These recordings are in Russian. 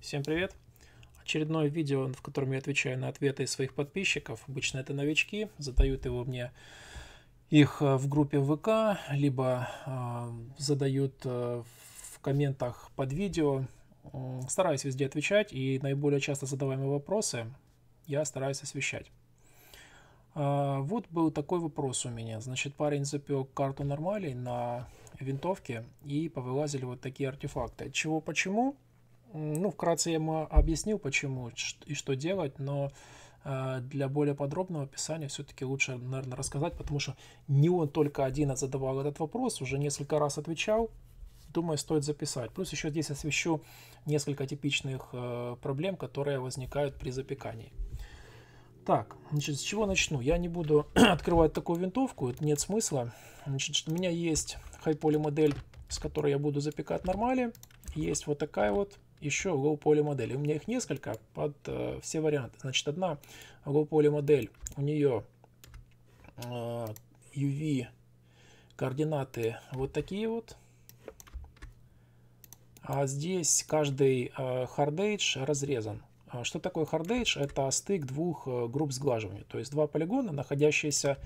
Всем привет! Очередное видео, в котором я отвечаю на ответы своих подписчиков. Обычно это новички, задают его мне их э, в группе ВК, либо э, задают э, в комментах под видео. Стараюсь везде отвечать, и наиболее часто задаваемые вопросы я стараюсь освещать. А, вот был такой вопрос у меня. Значит, парень запек карту нормалей на винтовке, и повылазили вот такие артефакты. Чего, почему? Ну, вкратце я ему объяснил, почему и что делать, но э, для более подробного описания все-таки лучше, наверное, рассказать, потому что не он только один задавал этот вопрос, уже несколько раз отвечал, думаю, стоит записать. Плюс еще здесь освещу несколько типичных э, проблем, которые возникают при запекании. Так, значит, с чего начну? Я не буду открывать такую винтовку, это нет смысла. Значит, у меня есть хайполи модель, с которой я буду запекать нормали. Есть вот такая вот еще Go поле модели. У меня их несколько под э, все варианты. Значит, одна Go поле модель, у нее э, UV координаты вот такие вот. А здесь каждый э, hard edge разрезан. А что такое hard edge? Это стык двух э, групп сглаживания. То есть два полигона, находящиеся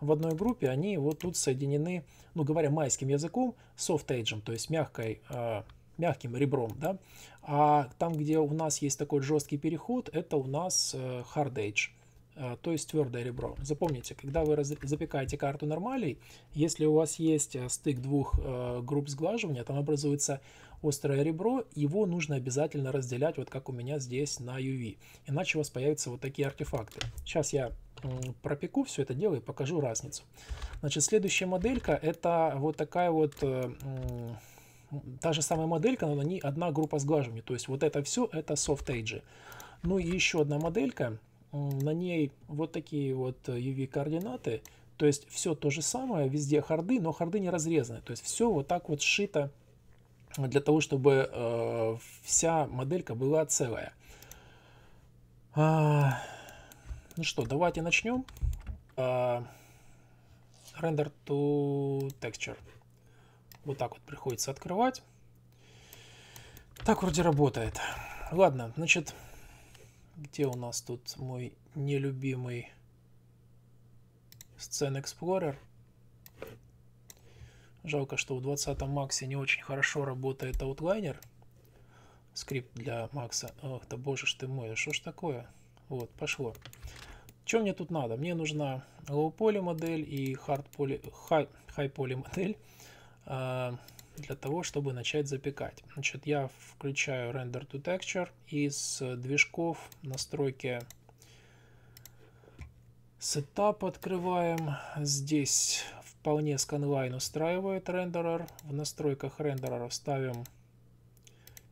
в одной группе, они вот тут соединены, ну говоря майским языком, soft edge, то есть мягкой э, мягким ребром, да. А там, где у нас есть такой жесткий переход, это у нас э, hard edge э, то есть твердое ребро. Запомните, когда вы запекаете карту нормалей, если у вас есть э, стык двух групп сглаживания, там образуется острое ребро, его нужно обязательно разделять, вот как у меня здесь на UV. Иначе у вас появятся вот такие артефакты. Сейчас я пропеку все это дело и покажу разницу. Значит, следующая моделька это вот такая вот та же самая моделька, но на ней одна группа сглаживания. То есть вот это все, это soft edge. Ну и еще одна моделька, на ней вот такие вот UV-координаты, то есть все то же самое, везде харды, но харды не разрезаны. То есть все вот так вот сшито для того, чтобы э, вся моделька была целая. А, ну что, давайте начнем. А, render to texture. Вот так вот приходится открывать. Так вроде работает. Ладно, значит, где у нас тут мой нелюбимый Scene Explorer? Жалко, что в 20 Максе не очень хорошо работает Outliner. Скрипт для Макса. Ох, да боже ж ты мой, что ж такое? Вот, пошло. Что мне тут надо? Мне нужна low-poly модель и high-poly модель. Э, для того, чтобы начать запекать. Значит, я включаю Render to Texture из движков настройки Setup открываем. Здесь вполне сканлайн устраивает рендерер. В настройках рендерера ставим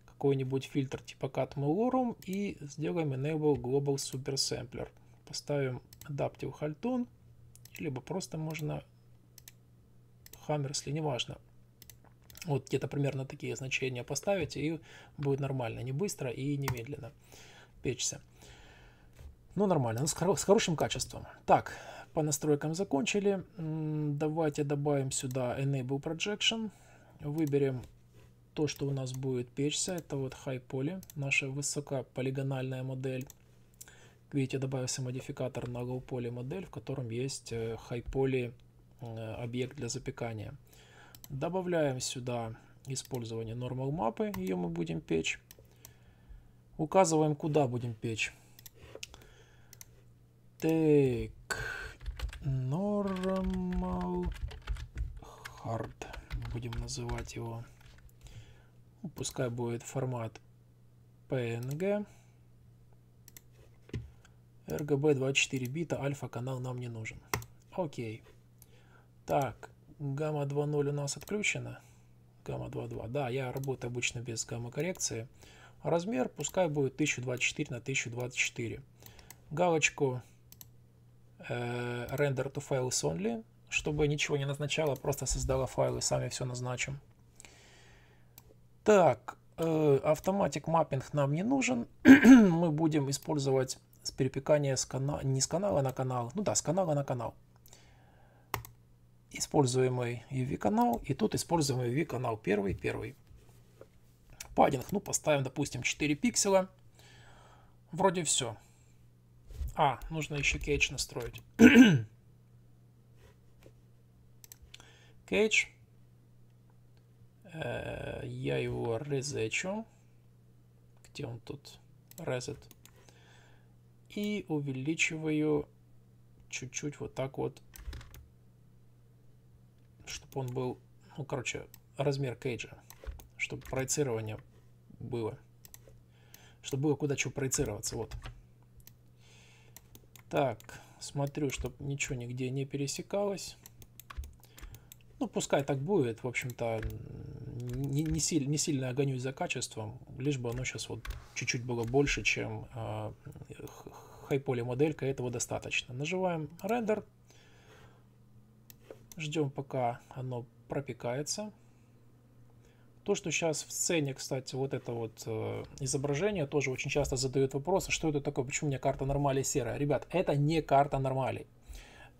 какой-нибудь фильтр типа Cat Mulorum и сделаем Enable Global Super Sampler. Поставим Adaptive Halton, либо просто можно Hammersley, неважно. Вот где-то примерно такие значения поставить, и будет нормально, не быстро и немедленно печься. Ну, нормально, но ну, с, хоро с хорошим качеством. Так, по настройкам закончили. Давайте добавим сюда Enable Projection. Выберем то, что у нас будет печься. Это вот High Poly, наша высокополигональная модель. Видите, добавился модификатор на Low Poly модель, в котором есть э, High Poly э, объект для запекания. Добавляем сюда использование normal мапы, ее мы будем печь. Указываем, куда будем печь. Take normal hard будем называть его. Ну, пускай будет формат PNG. RGB 24 бита, альфа канал нам не нужен. Окей. Так, гамма 2.0 у нас отключена. Гамма 2.2. Да, я работаю обычно без гамма-коррекции. Размер пускай будет 1024 на 1024. Галочку э, render to files only, чтобы ничего не назначало, просто создала файлы, сами все назначим. Так, э, автоматик маппинг нам не нужен. Мы будем использовать с перепекания с кана... не с канала на канал, ну да, с канала на канал используемый UV-канал, и тут используемый UV-канал первый, первый. Паддинг, ну, поставим, допустим, 4 пикселя. Вроде все. А, нужно еще кейдж настроить. кейдж. Э, я его резечу. Где он тут? Резет. И увеличиваю чуть-чуть вот так вот чтобы он был, ну, короче, размер кейджа, чтобы проецирование было, чтобы было куда что проецироваться, вот. Так, смотрю, чтобы ничего нигде не пересекалось. Ну, пускай так будет, в общем-то, не, не, сильно, не сильно гонюсь за качеством, лишь бы оно сейчас вот чуть-чуть было больше, чем э, а, хайполе моделька, этого достаточно. Наживаем рендер. Ждем, пока оно пропекается. То, что сейчас в сцене, кстати, вот это вот э, изображение, тоже очень часто задают вопросы, что это такое, почему у меня карта нормали серая. Ребят, это не карта нормали.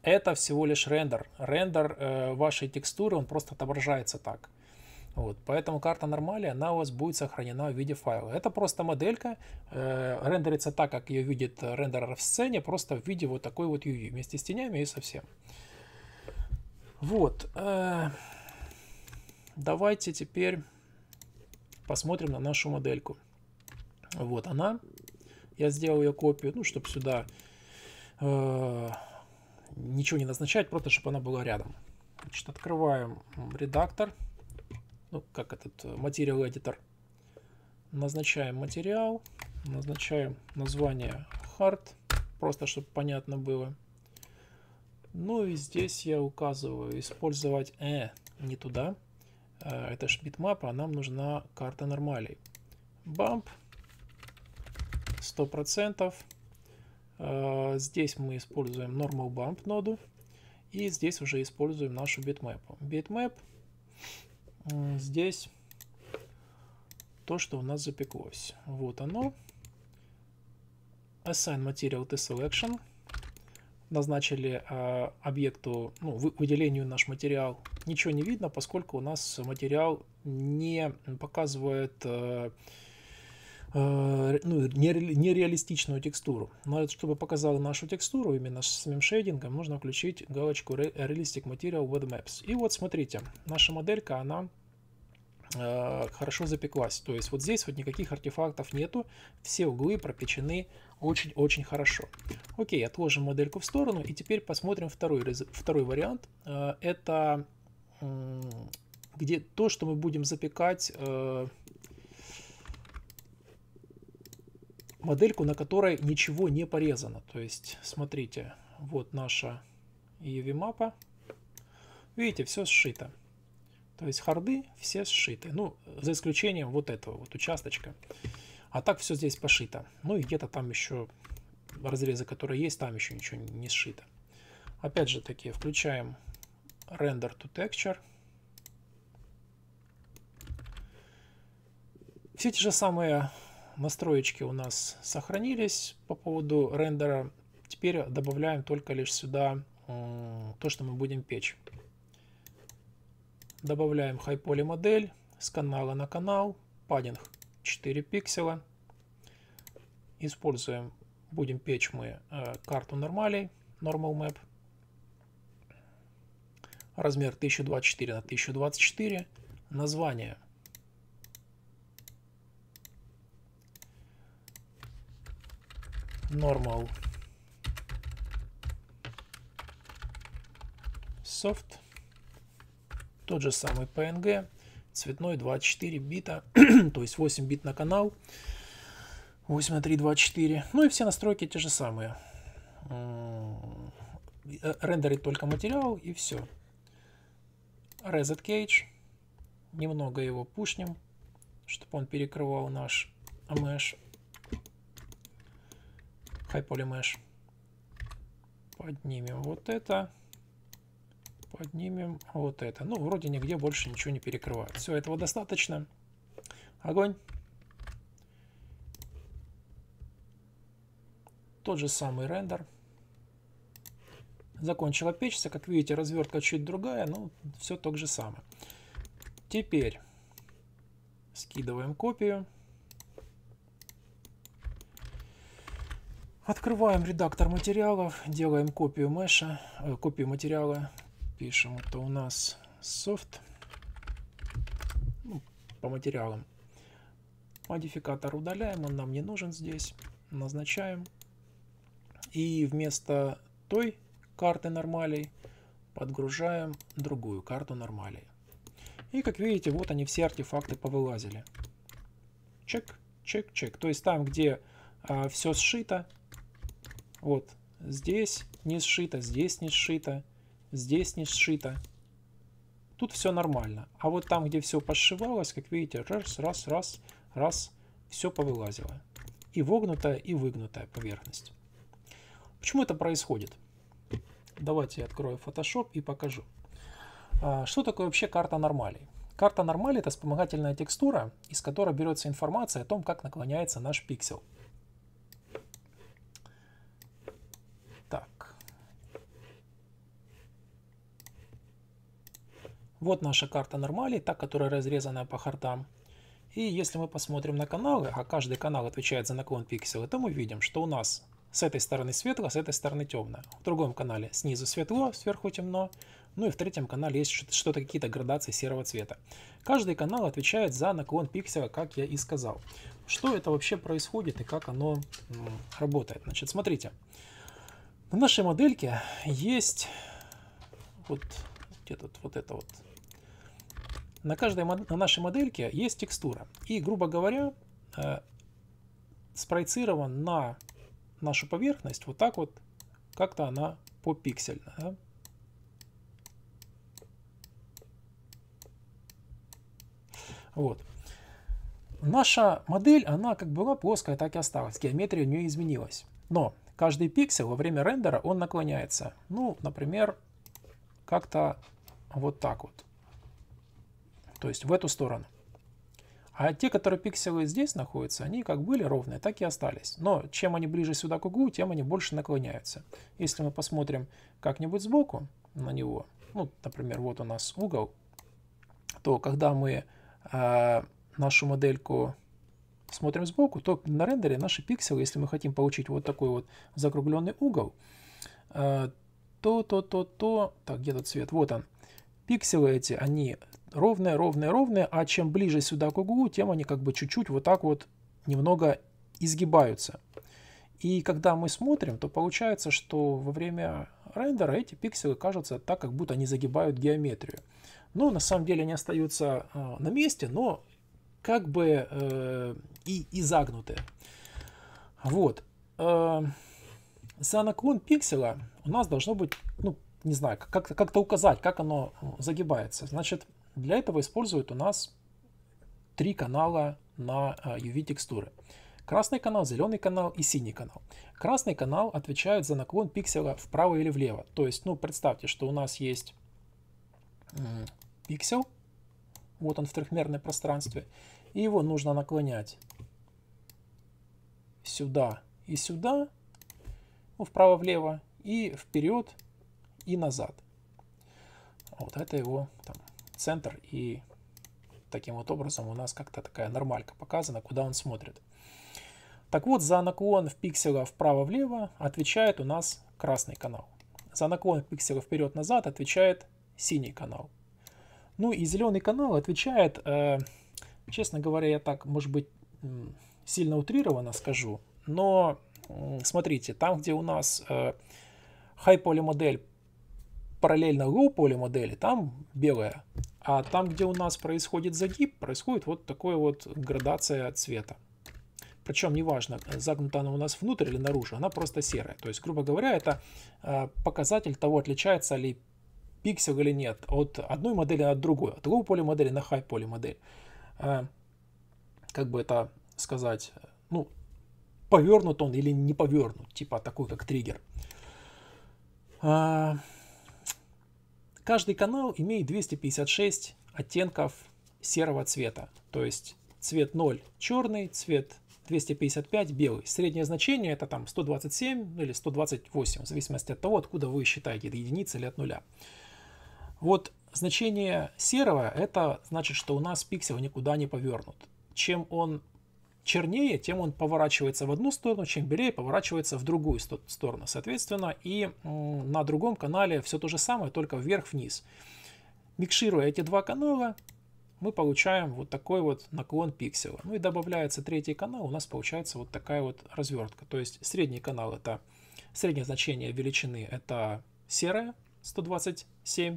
Это всего лишь рендер. Рендер э, вашей текстуры, он просто отображается так. Вот, поэтому карта нормали, она у вас будет сохранена в виде файла. Это просто моделька, э, рендерится так, как ее видит рендерер в сцене, просто в виде вот такой вот UI, вместе с тенями и со всем. Вот. Э, давайте теперь посмотрим на нашу модельку. Вот она. Я сделал ее копию, ну, чтобы сюда э, ничего не назначать, просто чтобы она была рядом. Значит, открываем редактор. Ну, как этот, э, материал editor. Назначаем материал. Назначаем название hard. Просто, чтобы понятно было. Ну и здесь я указываю использовать э не туда. Э, это ж битмап, а нам нужна карта нормалей. Бамп 100%. Э, здесь мы используем normal bump ноду. И здесь уже используем нашу битмэпу. Битмэп здесь то, что у нас запеклось. Вот оно. Assign material to selection назначили э, объекту, ну, выделению наш материал, ничего не видно, поскольку у нас материал не показывает э, э, ну, нереалистичную текстуру. Но чтобы показала нашу текстуру именно с самим шейдингом, нужно включить галочку Realistic Material Web Maps. И вот смотрите, наша моделька, она Э, хорошо запеклась. То есть вот здесь вот никаких артефактов нету, все углы пропечены очень-очень хорошо. Окей, отложим модельку в сторону и теперь посмотрим второй, второй вариант. Э, это где то, что мы будем запекать э, модельку, на которой ничего не порезано. То есть, смотрите, вот наша EV-мапа. Видите, все сшито. То есть харды все сшиты. Ну, за исключением вот этого вот участочка. А так все здесь пошито. Ну и где-то там еще разрезы, которые есть, там еще ничего не сшито. Опять же таки, включаем Render to Texture. Все те же самые настроечки у нас сохранились по поводу рендера. Теперь добавляем только лишь сюда то, что мы будем печь. Добавляем хайполи модель с канала на канал. Паддинг 4 пикселя. Используем, будем печь мы э, карту нормалей, normal map. Размер 1024 на 1024. Название. Normal Soft. Тот же самый PNG, цветной 24 бита, то есть 8 бит на канал, 8 на 3, 24. Ну и все настройки те же самые. Э, рендерит только материал и все. Reset Cage. Немного его пушнем, чтобы он перекрывал наш mesh. High Poly Mesh. Поднимем вот это. Поднимем вот это. Ну, вроде нигде больше ничего не перекрывает. Все, этого достаточно. Огонь. Тот же самый рендер. Закончила печься. Как видите, развертка чуть другая, но все то же самое. Теперь скидываем копию. Открываем редактор материалов, делаем копию меша, э, копию материала, пишем, то у нас софт ну, по материалам. Модификатор удаляем, он нам не нужен здесь. Назначаем. И вместо той карты нормалей подгружаем другую карту нормалей. И как видите, вот они все артефакты повылазили. Чек, чек, чек. То есть там, где а, все сшито, вот здесь не сшито, здесь не сшито здесь не сшито. Тут все нормально. А вот там, где все пошивалось, как видите, раз, раз, раз, раз, все повылазило. И вогнутая, и выгнутая поверхность. Почему это происходит? Давайте я открою Photoshop и покажу. А, что такое вообще карта нормалей? Карта нормали – это вспомогательная текстура, из которой берется информация о том, как наклоняется наш пиксель. Вот наша карта нормалей, та, которая разрезанная по хартам. И если мы посмотрим на каналы, а каждый канал отвечает за наклон пикселя, то мы видим, что у нас с этой стороны светло, с этой стороны темно. В другом канале снизу светло, сверху темно. Ну и в третьем канале есть что-то, какие-то градации серого цвета. Каждый канал отвечает за наклон пикселя, как я и сказал. Что это вообще происходит и как оно работает? Значит, смотрите. На нашей модельке есть вот где тут вот это вот на каждой на нашей модельке есть текстура. И, грубо говоря, э, спроецирован на нашу поверхность вот так вот, как-то она попиксельна. Да? Вот. Наша модель, она как была плоская, так и осталась. Геометрия у нее изменилась. Но каждый пиксель во время рендера, он наклоняется. Ну, например, как-то вот так вот то есть в эту сторону. А те, которые пикселы здесь находятся, они как были ровные, так и остались. Но чем они ближе сюда к углу, тем они больше наклоняются. Если мы посмотрим как-нибудь сбоку на него, ну, например, вот у нас угол, то когда мы э, нашу модельку смотрим сбоку, то на рендере наши пикселы, если мы хотим получить вот такой вот закругленный угол, э, то, то, то, то, так, где-то цвет, вот он, пикселы эти, они ровное, ровное, ровное, а чем ближе сюда к углу, тем они как бы чуть-чуть вот так вот немного изгибаются. И когда мы смотрим, то получается, что во время рендера эти пикселы кажутся так, как будто они загибают геометрию. Но на самом деле они остаются э, на месте, но как бы э, и изогнуты. Вот. Э, за наклон пикселя у нас должно быть, ну, не знаю, как-то как указать, как оно э, загибается. Значит, для этого используют у нас три канала на э, UV-текстуры. Красный канал, зеленый канал и синий канал. Красный канал отвечает за наклон пикселя вправо или влево. То есть, ну, представьте, что у нас есть пиксель, вот он в трехмерном пространстве, и его нужно наклонять сюда и сюда, ну, вправо-влево, и вперед и назад. Вот это его там, центр, и таким вот образом у нас как-то такая нормалька показана, куда он смотрит. Так вот, за наклон в пикселах вправо-влево отвечает у нас красный канал. За наклон в вперед-назад отвечает синий канал. Ну и зеленый канал отвечает, э, честно говоря, я так, может быть, сильно утрированно скажу, но смотрите, там, где у нас э, high poly модель параллельно группу или модели, там белая. А там, где у нас происходит загиб, происходит вот такая вот градация цвета. Причем неважно, загнута она у нас внутрь или наружу, она просто серая. То есть, грубо говоря, это э, показатель того, отличается ли пиксель или нет от одной модели от другой, от low поле модели на high поле модель. Э, как бы это сказать, ну, повернут он или не повернут, типа такой как триггер. Э, Каждый канал имеет 256 оттенков серого цвета, то есть цвет 0 черный, цвет 255 белый. Среднее значение это там 127 или 128, в зависимости от того, откуда вы считаете, от единицы или от нуля. Вот значение серого это значит, что у нас пиксель никуда не повернут. Чем он чернее, тем он поворачивается в одну сторону, чем белее поворачивается в другую сторону. Соответственно, и на другом канале все то же самое, только вверх-вниз. Микшируя эти два канала, мы получаем вот такой вот наклон пикселя. Ну и добавляется третий канал, у нас получается вот такая вот развертка. То есть средний канал это среднее значение величины это серая 127.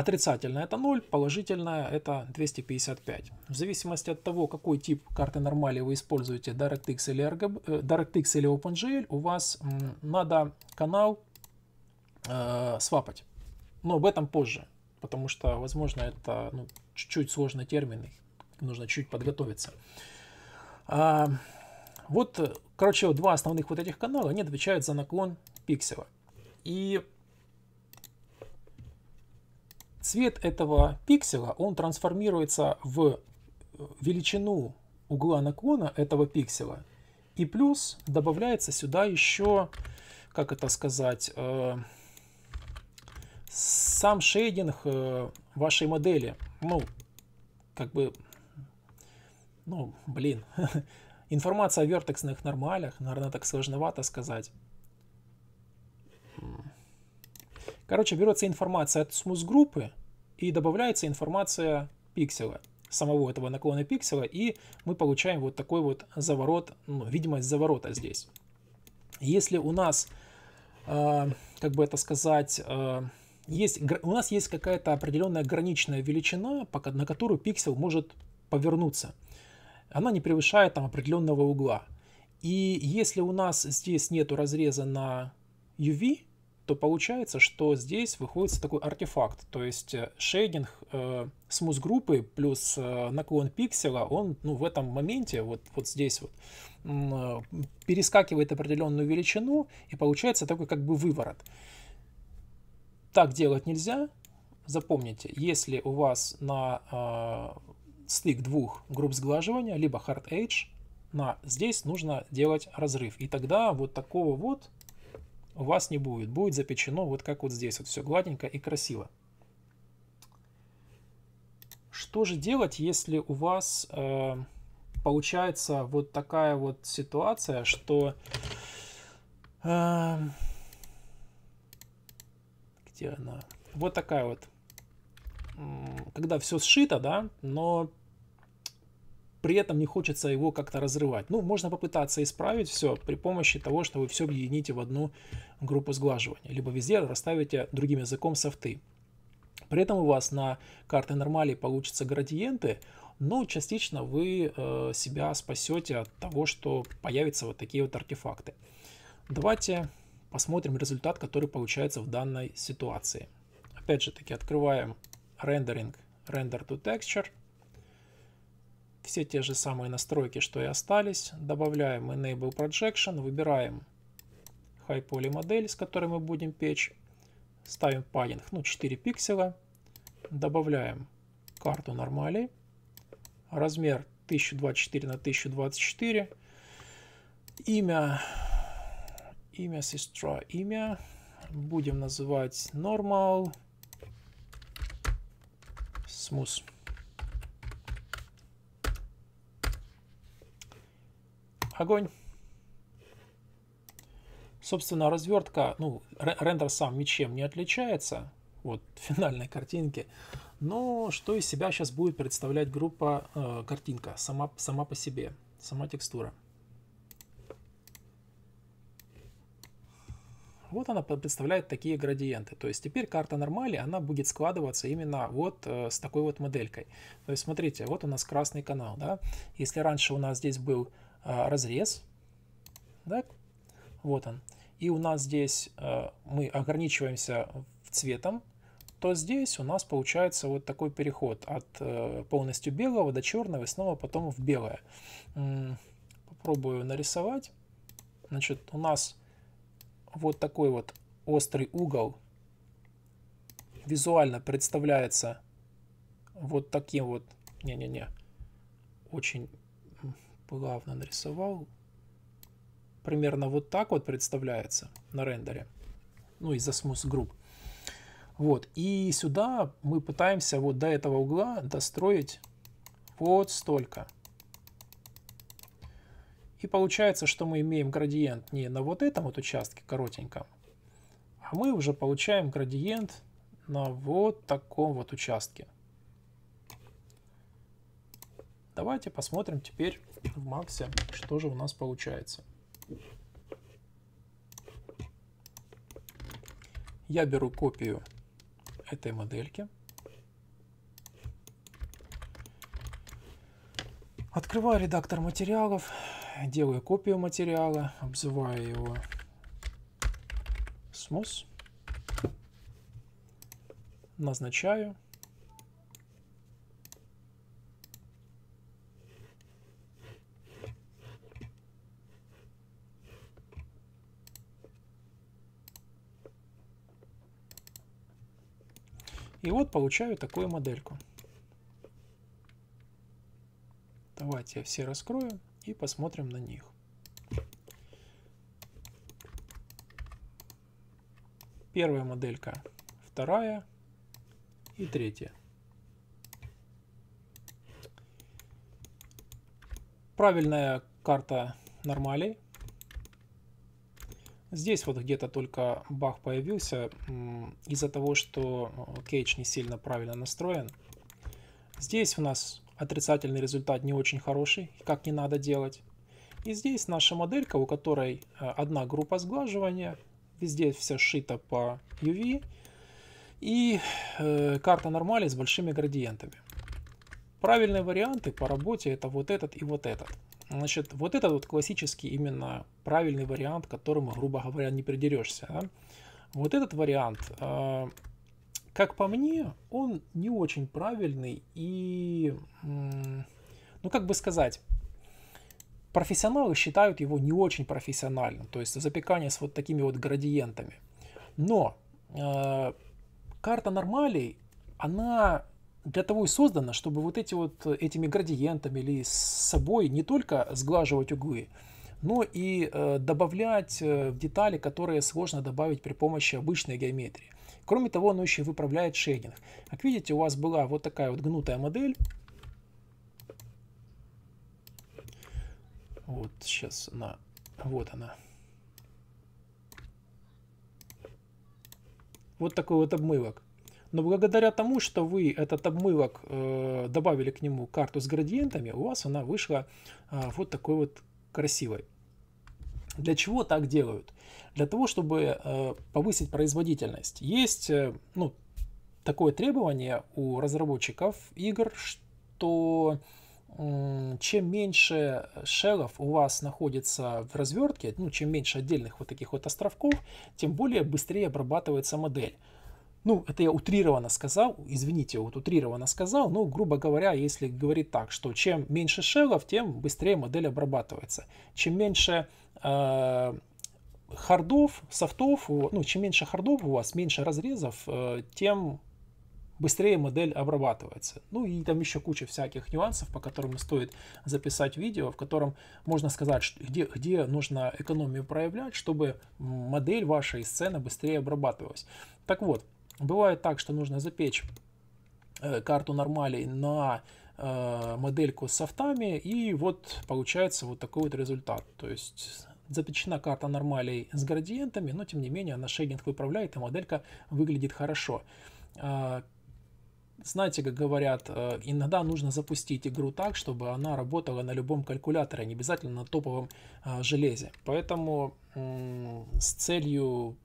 Отрицательное это 0, положительное это 255. В зависимости от того, какой тип карты нормали вы используете, DirectX или, RGB, э, DirectX или OpenGL, у вас надо канал э, свапать. Но об этом позже, потому что, возможно, это ну, чуть-чуть сложный термин, нужно чуть подготовиться. А, вот, э, короче, два основных вот этих канала, они отвечают за наклон пикселя. И Цвет этого пикселя, он трансформируется в э, величину угла наклона этого пикселя. И плюс добавляется сюда еще, как это сказать, э, сам шейдинг э, вашей модели. Ну, как бы, ну, блин, информация о вертексных нормалях, наверное, так сложновато сказать. Короче, берется информация от смус-группы, и добавляется информация пикселя, самого этого наклона пикселя, и мы получаем вот такой вот заворот, ну, видимость заворота здесь. Если у нас, э, как бы это сказать, э, есть, у нас есть какая-то определенная граничная величина, на которую пиксель может повернуться. Она не превышает там определенного угла. И если у нас здесь нету разреза на UV, то получается, что здесь выходит такой артефакт, то есть э, шейдинг э, смус-группы плюс э, наклон пикселя, он ну, в этом моменте, вот, вот здесь вот, э, перескакивает определенную величину, и получается такой как бы выворот. Так делать нельзя. Запомните, если у вас на э, стык двух групп сглаживания, либо hard edge, на здесь нужно делать разрыв. И тогда вот такого вот у вас не будет. Будет запечено вот как вот здесь. Вот все гладенько и красиво. Что же делать, если у вас э, получается вот такая вот ситуация, что... Э, где она? Вот такая вот. Когда все сшито, да, но при этом не хочется его как-то разрывать. Ну, можно попытаться исправить все при помощи того, что вы все объедините в одну группу сглаживания, либо везде расставите другим языком софты. При этом у вас на карте нормали получатся градиенты, но частично вы э, себя спасете от того, что появятся вот такие вот артефакты. Давайте посмотрим результат, который получается в данной ситуации. Опять же таки открываем рендеринг render to texture – все те же самые настройки, что и остались. Добавляем Enable Projection, выбираем High Poly модель, с которой мы будем печь. Ставим padding, ну 4 пикселя. Добавляем карту нормалей, Размер 1024 на 1024. Имя, имя сестра, имя будем называть normal smooth. Огонь. Собственно, развертка, ну, рендер сам ничем не отличается от финальной картинки. Но что из себя сейчас будет представлять группа, э, картинка, сама, сама по себе, сама текстура. Вот она представляет такие градиенты. То есть теперь карта нормали, она будет складываться именно вот э, с такой вот моделькой. То есть смотрите, вот у нас красный канал, да. Если раньше у нас здесь был Э, разрез. Так? Вот он. И у нас здесь э, мы ограничиваемся цветом, то здесь у нас получается вот такой переход от э, полностью белого до черного и снова потом в белое. Попробую нарисовать. Значит, у нас вот такой вот острый угол визуально представляется вот таким вот... Не-не-не, очень плавно нарисовал. Примерно вот так вот представляется на рендере. Ну, из-за Smooth Group. Вот, и сюда мы пытаемся вот до этого угла достроить вот столько. И получается, что мы имеем градиент не на вот этом вот участке коротеньком, а мы уже получаем градиент на вот таком вот участке. Давайте посмотрим теперь в Максе, что же у нас получается. Я беру копию этой модельки. Открываю редактор материалов, делаю копию материала, обзываю его SMOS, назначаю И вот получаю такую модельку. Давайте я все раскрою и посмотрим на них. Первая моделька, вторая и третья. Правильная карта нормалей. Здесь вот где-то только баг появился из-за того, что э, кейдж не сильно правильно настроен. Здесь у нас отрицательный результат не очень хороший, как не надо делать. И здесь наша моделька, у которой э, одна группа сглаживания, везде все сшита по UV, и э, карта нормали с большими градиентами. Правильные варианты по работе это вот этот и вот этот. Значит, вот этот вот классический именно правильный вариант, к которому, грубо говоря, не придерешься. Да? Вот этот вариант, а, как по мне, он не очень правильный и, ну как бы сказать, профессионалы считают его не очень профессиональным, то есть запекание с вот такими вот градиентами. Но а, карта нормалей, она для того и создано, чтобы вот эти вот э, этими градиентами или с собой не только сглаживать углы, но и э, добавлять э, детали, которые сложно добавить при помощи обычной геометрии. Кроме того, оно еще и выправляет шейдинг. Как видите, у вас была вот такая вот гнутая модель. Вот сейчас она, вот она. Вот такой вот обмывок. Но благодаря тому, что вы этот обмылок э, добавили к нему карту с градиентами, у вас она вышла э, вот такой вот красивой. Для чего так делают? Для того, чтобы э, повысить производительность. Есть э, ну, такое требование у разработчиков игр, что э, чем меньше шелов у вас находится в развертке, ну, чем меньше отдельных вот таких вот островков, тем более быстрее обрабатывается модель ну, это я утрированно сказал, извините, вот утрированно сказал, но, грубо говоря, если говорить так, что чем меньше шелов, тем быстрее модель обрабатывается. Чем меньше э, хардов, софтов, ну, чем меньше хардов у вас, меньше разрезов, э, тем быстрее модель обрабатывается. Ну и там еще куча всяких нюансов, по которым стоит записать видео, в котором можно сказать, что, где, где нужно экономию проявлять, чтобы модель вашей сцены быстрее обрабатывалась. Так вот, Бывает так, что нужно запечь э, карту нормалей на э, модельку с софтами, и вот получается вот такой вот результат. То есть запечена карта нормалей с градиентами, но тем не менее она шейдинг выправляет, и моделька выглядит хорошо. Э, знаете, как говорят, иногда нужно запустить игру так, чтобы она работала на любом калькуляторе, а не обязательно на топовом железе. Поэтому с целью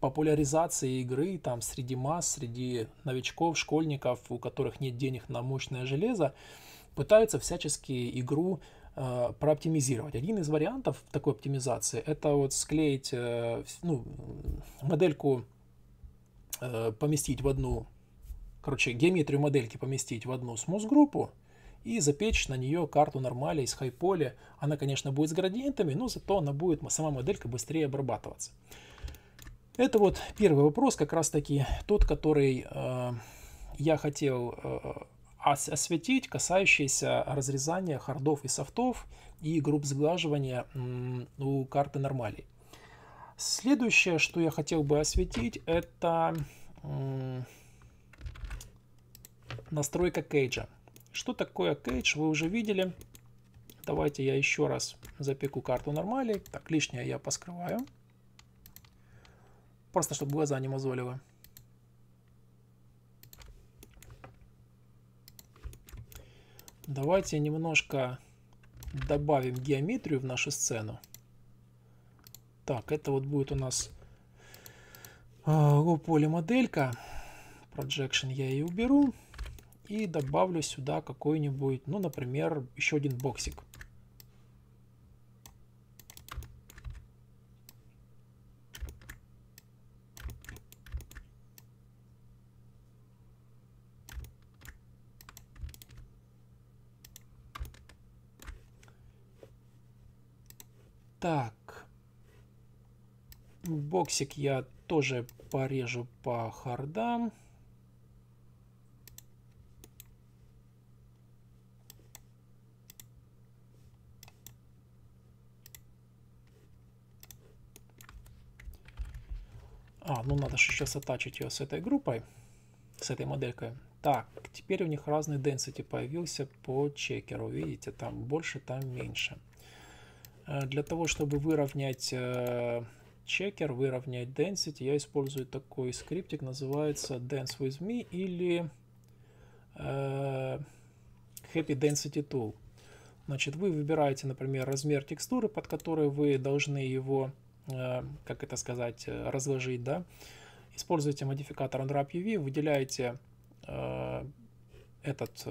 популяризации игры там среди масс, среди новичков, школьников, у которых нет денег на мощное железо, пытаются всячески игру э, прооптимизировать. Один из вариантов такой оптимизации это вот склеить э, ну, модельку, э, поместить в одну, короче, геометрию модельки поместить в одну смус-группу, и запечь на нее карту нормали из хайполя. Она, конечно, будет с градиентами, но зато она будет, сама моделька быстрее обрабатываться. Это вот первый вопрос, как раз таки тот, который э, я хотел э, осветить, касающийся разрезания хардов и софтов и групп сглаживания у карты нормалей. Следующее, что я хотел бы осветить, это настройка кейджа. Что такое кейдж, вы уже видели. Давайте я еще раз запеку карту нормалей. Так, лишнее я поскрываю. Просто, чтобы глаза не мозолило. Давайте немножко добавим геометрию в нашу сцену. Так, это вот будет у нас а, поле моделька. Projection я ее уберу. И добавлю сюда какой-нибудь, ну, например, еще один боксик. Так. Боксик я тоже порежу по хардам. А, ну надо же сейчас оттачить ее с этой группой, с этой моделькой. Так, теперь у них разный density появился по чекеру. Видите, там больше, там меньше. Э, для того, чтобы выровнять э, чекер, выровнять density, я использую такой скриптик, называется dance with me или э, happy density tool. Значит, вы выбираете, например, размер текстуры, под который вы должны его, как это сказать, разложить, да. Используете модификатор Unwrap UV, выделяете этот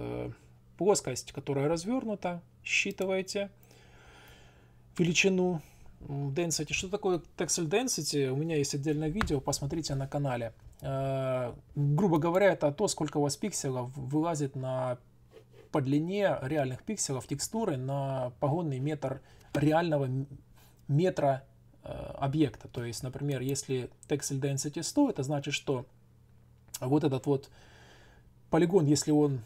плоскость, которая развернута, считываете, величину density. Что такое texel density? У меня есть отдельное видео, посмотрите на канале. Э, грубо говоря, это то, сколько у вас пикселов вылазит на по длине реальных пикселов текстуры на погонный метр реального метра э, объекта. То есть, например, если Texel Density 100, это значит, что вот этот вот полигон, если он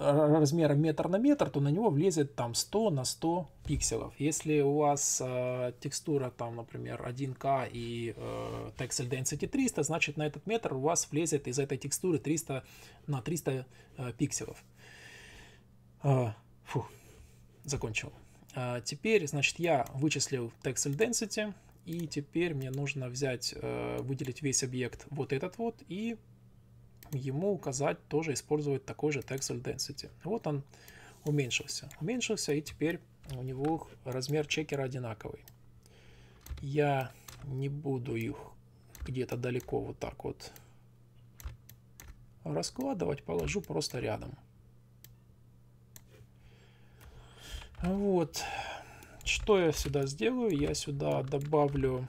размером метр на метр, то на него влезет там 100 на 100 пикселов. Если у вас э, текстура там, например, 1К и э, Texel Density 300, значит на этот метр у вас влезет из этой текстуры 300 на 300 э, пикселов. Э, фу, закончил. Э, теперь, значит, я вычислил Texel Density, и теперь мне нужно взять, э, выделить весь объект вот этот вот и ему указать тоже использовать такой же Texel Density. Вот он уменьшился. Уменьшился, и теперь у него размер чекера одинаковый. Я не буду их где-то далеко вот так вот раскладывать, положу просто рядом. Вот. Что я сюда сделаю? Я сюда добавлю...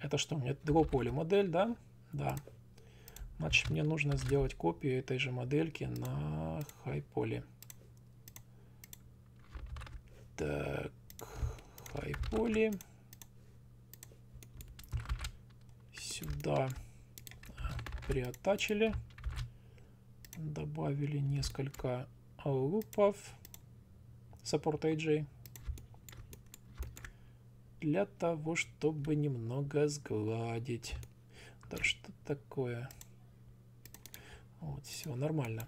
Это что у меня? Двуполе модель, да? Да. Значит, мне нужно сделать копию этой же модельки на хайполе. Так, хайполе. Сюда а, приоттачили. Добавили несколько лупов support AJ для того, чтобы немного сгладить. Вектор, что такое? Вот, все, нормально.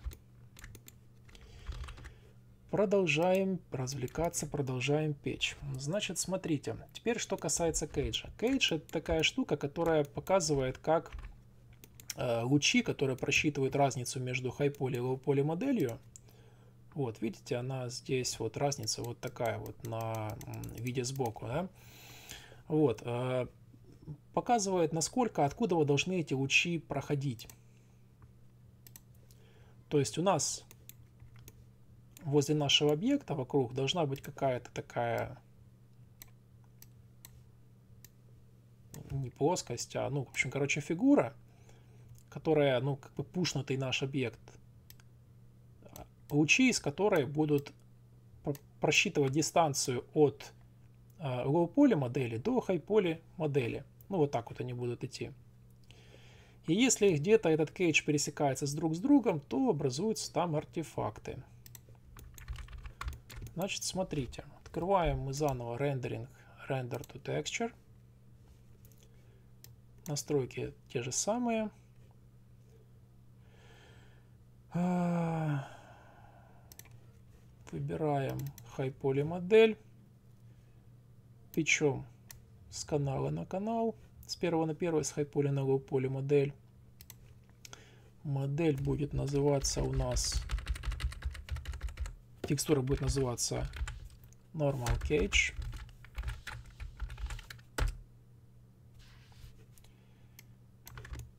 Продолжаем развлекаться, продолжаем печь. Значит, смотрите. Теперь, что касается кейджа. Кейдж это такая штука, которая показывает, как э, лучи, которые просчитывают разницу между хайполе и лоуполе моделью. Вот, видите, она здесь, вот разница вот такая вот на виде сбоку, да? Вот, э, показывает, насколько, откуда вы должны эти лучи проходить. То есть у нас возле нашего объекта вокруг должна быть какая-то такая не плоскость, а, ну, в общем, короче, фигура, которая, ну, как бы пушнутый наш объект, лучи из которой будут просчитывать дистанцию от э, а, low-poly модели до high-poly модели. Ну, вот так вот они будут идти. И если где-то этот кейдж пересекается с друг с другом, то образуются там артефакты. Значит, смотрите. Открываем мы заново рендеринг render to texture. Настройки те же самые. А, выбираем high poly модель. Печем с канала на канал, с первого на первый, с хайполя на лоуполе модель. Модель будет называться у нас, текстура будет называться Normal Cage.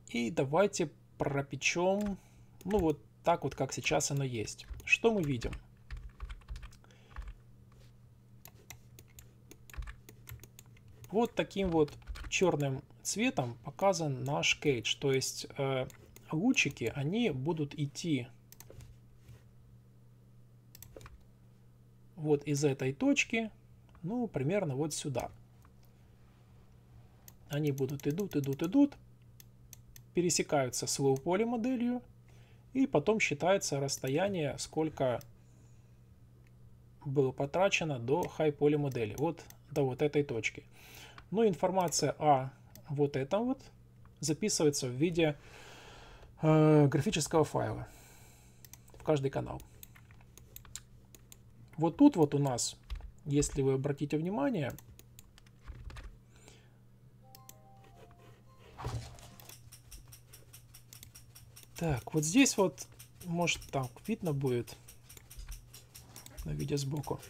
И давайте пропечем, ну вот так вот, как сейчас оно есть. Что мы видим? Вот таким вот черным цветом показан наш кейдж. То есть э, лучики, они будут идти вот из этой точки, ну, примерно вот сюда. Они будут идут, идут, идут, пересекаются с лоу-поле моделью, и потом считается расстояние, сколько было потрачено до хай-поле модели. Вот до вот этой точки. Но ну, информация о вот этом вот записывается в виде э, графического файла в каждый канал. Вот тут вот у нас, если вы обратите внимание, так, вот здесь вот, может там видно будет на виде сбоку.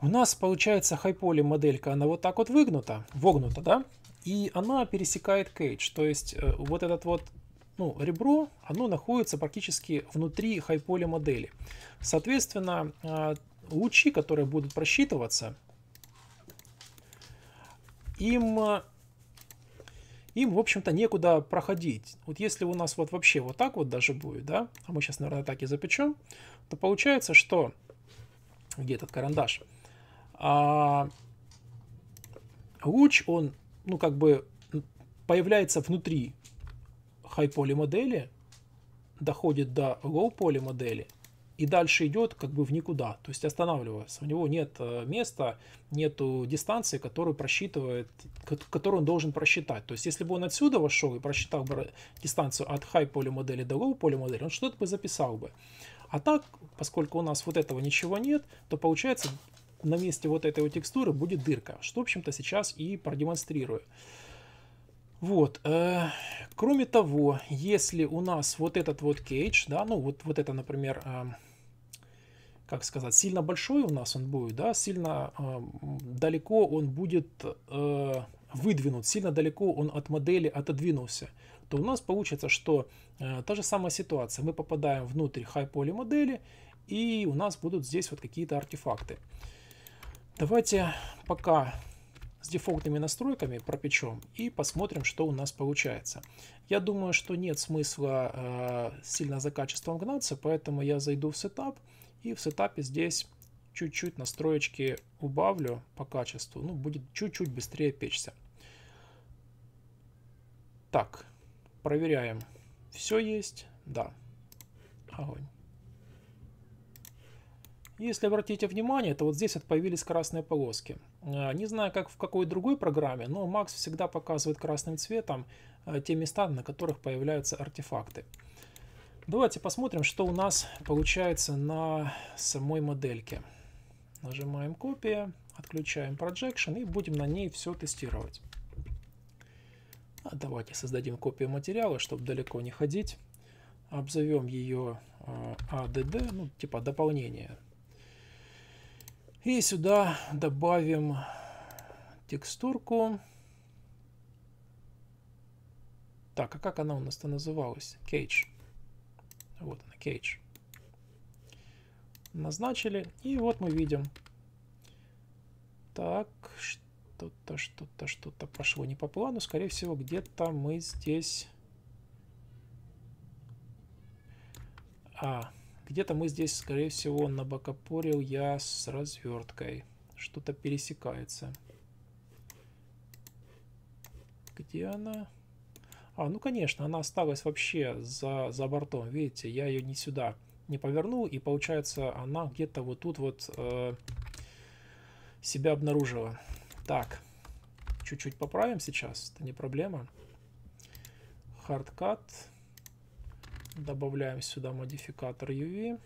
У нас получается хайполи моделька, она вот так вот выгнута, вогнута, да? И она пересекает кейдж, то есть э, вот этот вот ну, ребро, оно находится практически внутри хайполи модели. Соответственно, а, лучи, которые будут просчитываться, им, им в общем-то, некуда проходить. Вот если у нас вот вообще вот так вот даже будет, да, а мы сейчас, наверное, так и запечем, то получается, что... Где этот карандаш? А луч, он, ну, как бы появляется внутри high-poly модели, доходит до low-poly модели и дальше идет как бы в никуда, то есть останавливается. У него нет э, места, нет дистанции, которую просчитывает, которую он должен просчитать. То есть если бы он отсюда вошел и просчитал бы дистанцию от high-poly модели до low-poly модели, он что-то бы записал бы. А так, поскольку у нас вот этого ничего нет, то получается на месте вот этой вот текстуры будет дырка, что, в общем-то, сейчас и продемонстрирую. Вот, э, кроме того, если у нас вот этот вот кейдж, да, ну вот, вот это, например, э, как сказать, сильно большой у нас он будет, да, сильно э, далеко он будет э, выдвинут, сильно далеко он от модели отодвинулся, то у нас получится, что э, та же самая ситуация, мы попадаем внутрь high poly модели, и у нас будут здесь вот какие-то артефакты. Давайте пока с дефолтными настройками пропечем и посмотрим, что у нас получается. Я думаю, что нет смысла э, сильно за качеством гнаться, поэтому я зайду в сетап и в сетапе здесь чуть-чуть настроечки убавлю по качеству. Ну, будет чуть-чуть быстрее печься. Так, проверяем. Все есть? Да. Огонь. Если обратите внимание, то вот здесь вот появились красные полоски. Э, не знаю, как в какой другой программе, но Макс всегда показывает красным цветом э, те места, на которых появляются артефакты. Давайте посмотрим, что у нас получается на самой модельке. Нажимаем копия, отключаем projection и будем на ней все тестировать. А давайте создадим копию материала, чтобы далеко не ходить. Обзовем ее ADD, э, «А ну типа дополнение и сюда добавим текстурку. Так, а как она у нас-то называлась? Cage. Вот она, cage. Назначили. И вот мы видим. Так, что-то, что-то, что-то пошло не по плану. Скорее всего, где-то мы здесь... А, где-то мы здесь, скорее всего, набокопорил я с разверткой. Что-то пересекается. Где она? А, ну конечно, она осталась вообще за, за бортом. Видите, я ее не сюда не повернул, и получается она где-то вот тут вот э, себя обнаружила. Так, чуть-чуть поправим сейчас, это не проблема. Хардкат. Хардкат добавляем сюда модификатор UV.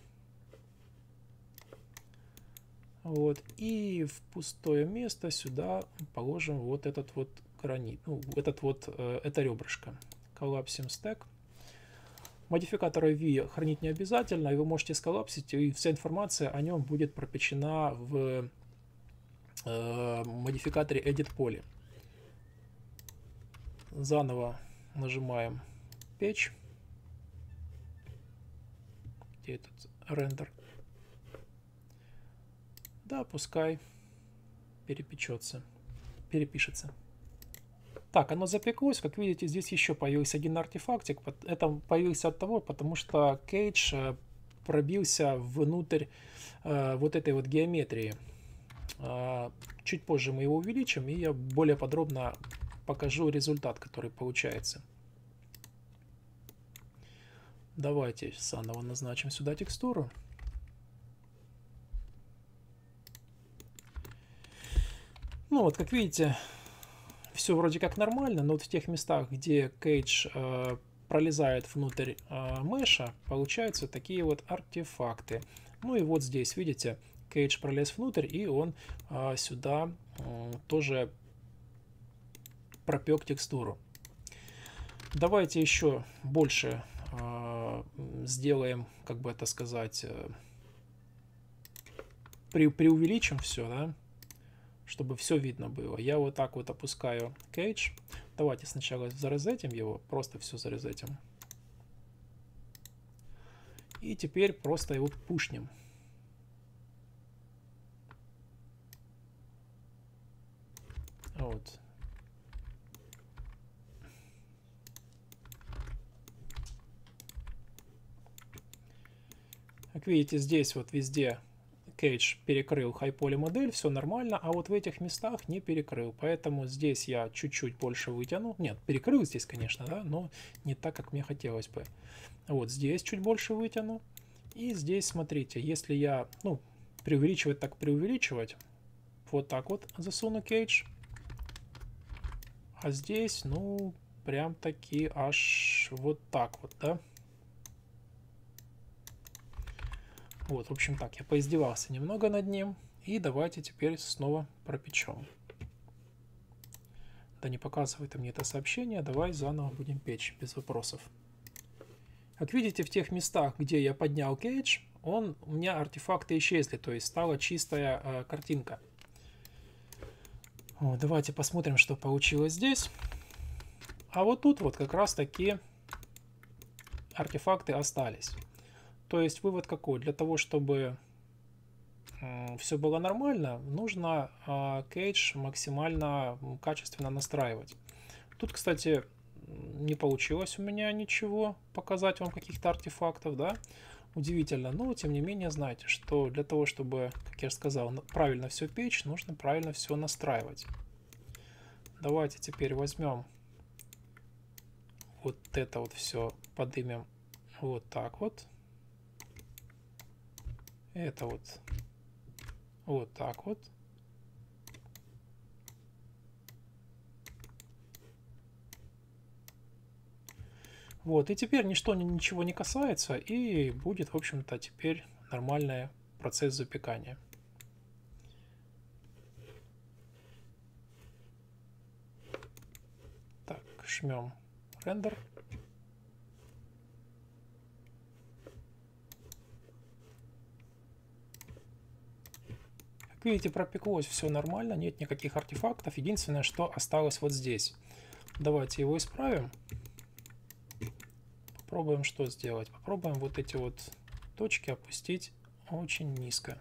Вот, и в пустое место сюда положим вот этот вот гранит, ну, этот вот, э, это ребрышко. Коллапсим стек. Модификатор UV хранить не обязательно, и вы можете сколлапсить, и вся информация о нем будет пропечена в э, модификаторе Edit Poly. Заново нажимаем печь где этот рендер. Да, пускай перепечется, перепишется. Так, оно запеклось. Как видите, здесь еще появился один артефактик. Это появился от того, потому что кейдж э, пробился внутрь э, вот этой вот геометрии. Э, чуть позже мы его увеличим, и я более подробно покажу результат, который получается. Давайте заново назначим сюда текстуру. Ну вот, как видите, все вроде как нормально, но вот в тех местах, где кейдж э, пролезает внутрь э, меша, получаются такие вот артефакты. Ну и вот здесь, видите, кейдж пролез внутрь, и он э, сюда э, тоже пропек текстуру. Давайте еще больше Э, сделаем, как бы это сказать, э, при, преувеличим все, да, чтобы все видно было. Я вот так вот опускаю кейдж. Давайте сначала зарезетим его, просто все зарезетим. И теперь просто его пушним. Вот. Как видите, здесь вот везде Кейдж перекрыл хайполе модель, все нормально, а вот в этих местах не перекрыл, поэтому здесь я чуть-чуть больше вытяну. Нет, перекрыл здесь, конечно, да, но не так, как мне хотелось бы. Вот здесь чуть больше вытяну. И здесь, смотрите, если я, ну, преувеличивать так преувеличивать, вот так вот засуну кейдж. А здесь, ну, прям таки аж вот так вот, да. Вот, в общем так, я поиздевался немного над ним. И давайте теперь снова пропечем. Да не показывай мне это сообщение, давай заново будем печь, без вопросов. Как видите, в тех местах, где я поднял кейдж, он, у меня артефакты исчезли, то есть стала чистая э, картинка. Вот, давайте посмотрим, что получилось здесь. А вот тут вот как раз таки артефакты остались. То есть вывод какой? Для того, чтобы все было нормально, нужно а, кейдж максимально качественно настраивать. Тут, кстати, не получилось у меня ничего показать вам каких-то артефактов, да, удивительно, но тем не менее знаете, что для того, чтобы, как я же сказал, правильно все печь, нужно правильно все настраивать. Давайте теперь возьмем вот это вот все, подымем вот так вот это вот вот так вот. Вот, и теперь ничто ничего не касается, и будет, в общем-то, теперь нормальный процесс запекания. Так, жмем рендер. Видите, пропеклось все нормально, нет никаких артефактов. Единственное, что осталось вот здесь. Давайте его исправим. Попробуем что сделать? Попробуем вот эти вот точки опустить очень низко.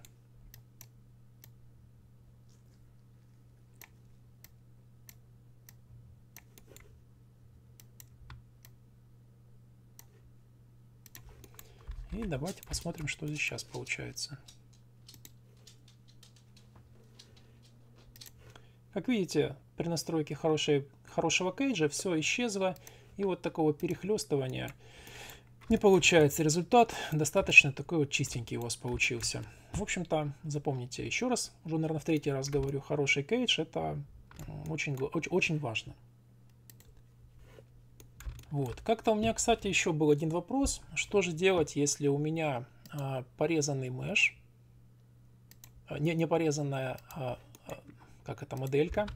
И давайте посмотрим, что здесь сейчас получается. Как видите, при настройке хорошей, хорошего кейджа все исчезло, и вот такого перехлестывания не получается. Результат достаточно такой вот чистенький у вас получился. В общем-то, запомните еще раз, уже, наверное, в третий раз говорю, хороший кейдж это очень, очень, очень важно. Вот. Как-то у меня, кстати, еще был один вопрос. Что же делать, если у меня а, порезанный меш, а, не, не порезанная, а, как эта моделька.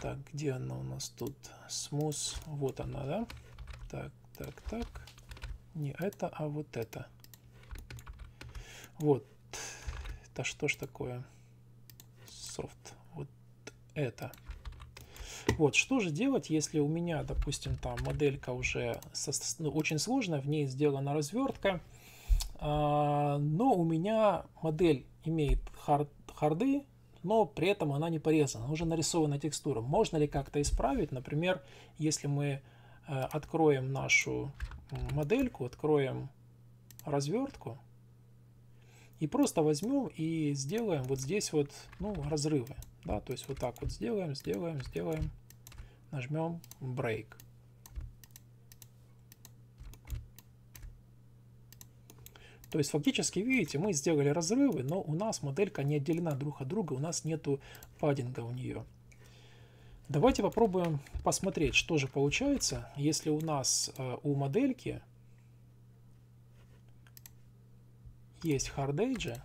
Так, где она у нас тут? Смус. Вот она, да? Так, так, так. Не это, а вот это. Вот. Да что ж такое? Софт. Вот это. Вот, что же делать, если у меня, допустим, там моделька уже со, ну, очень сложная, в ней сделана развертка, а, но у меня модель имеет hard, харды, но при этом она не порезана, уже нарисована текстура. Можно ли как-то исправить? Например, если мы э, откроем нашу модельку, откроем развертку и просто возьмем и сделаем вот здесь вот ну, разрывы. Да, то есть вот так вот сделаем, сделаем, сделаем, нажмем break. То есть фактически, видите, мы сделали разрывы, но у нас моделька не отделена друг от друга, у нас нету паддинга у нее. Давайте попробуем посмотреть, что же получается, если у нас э, у модельки есть hard edge,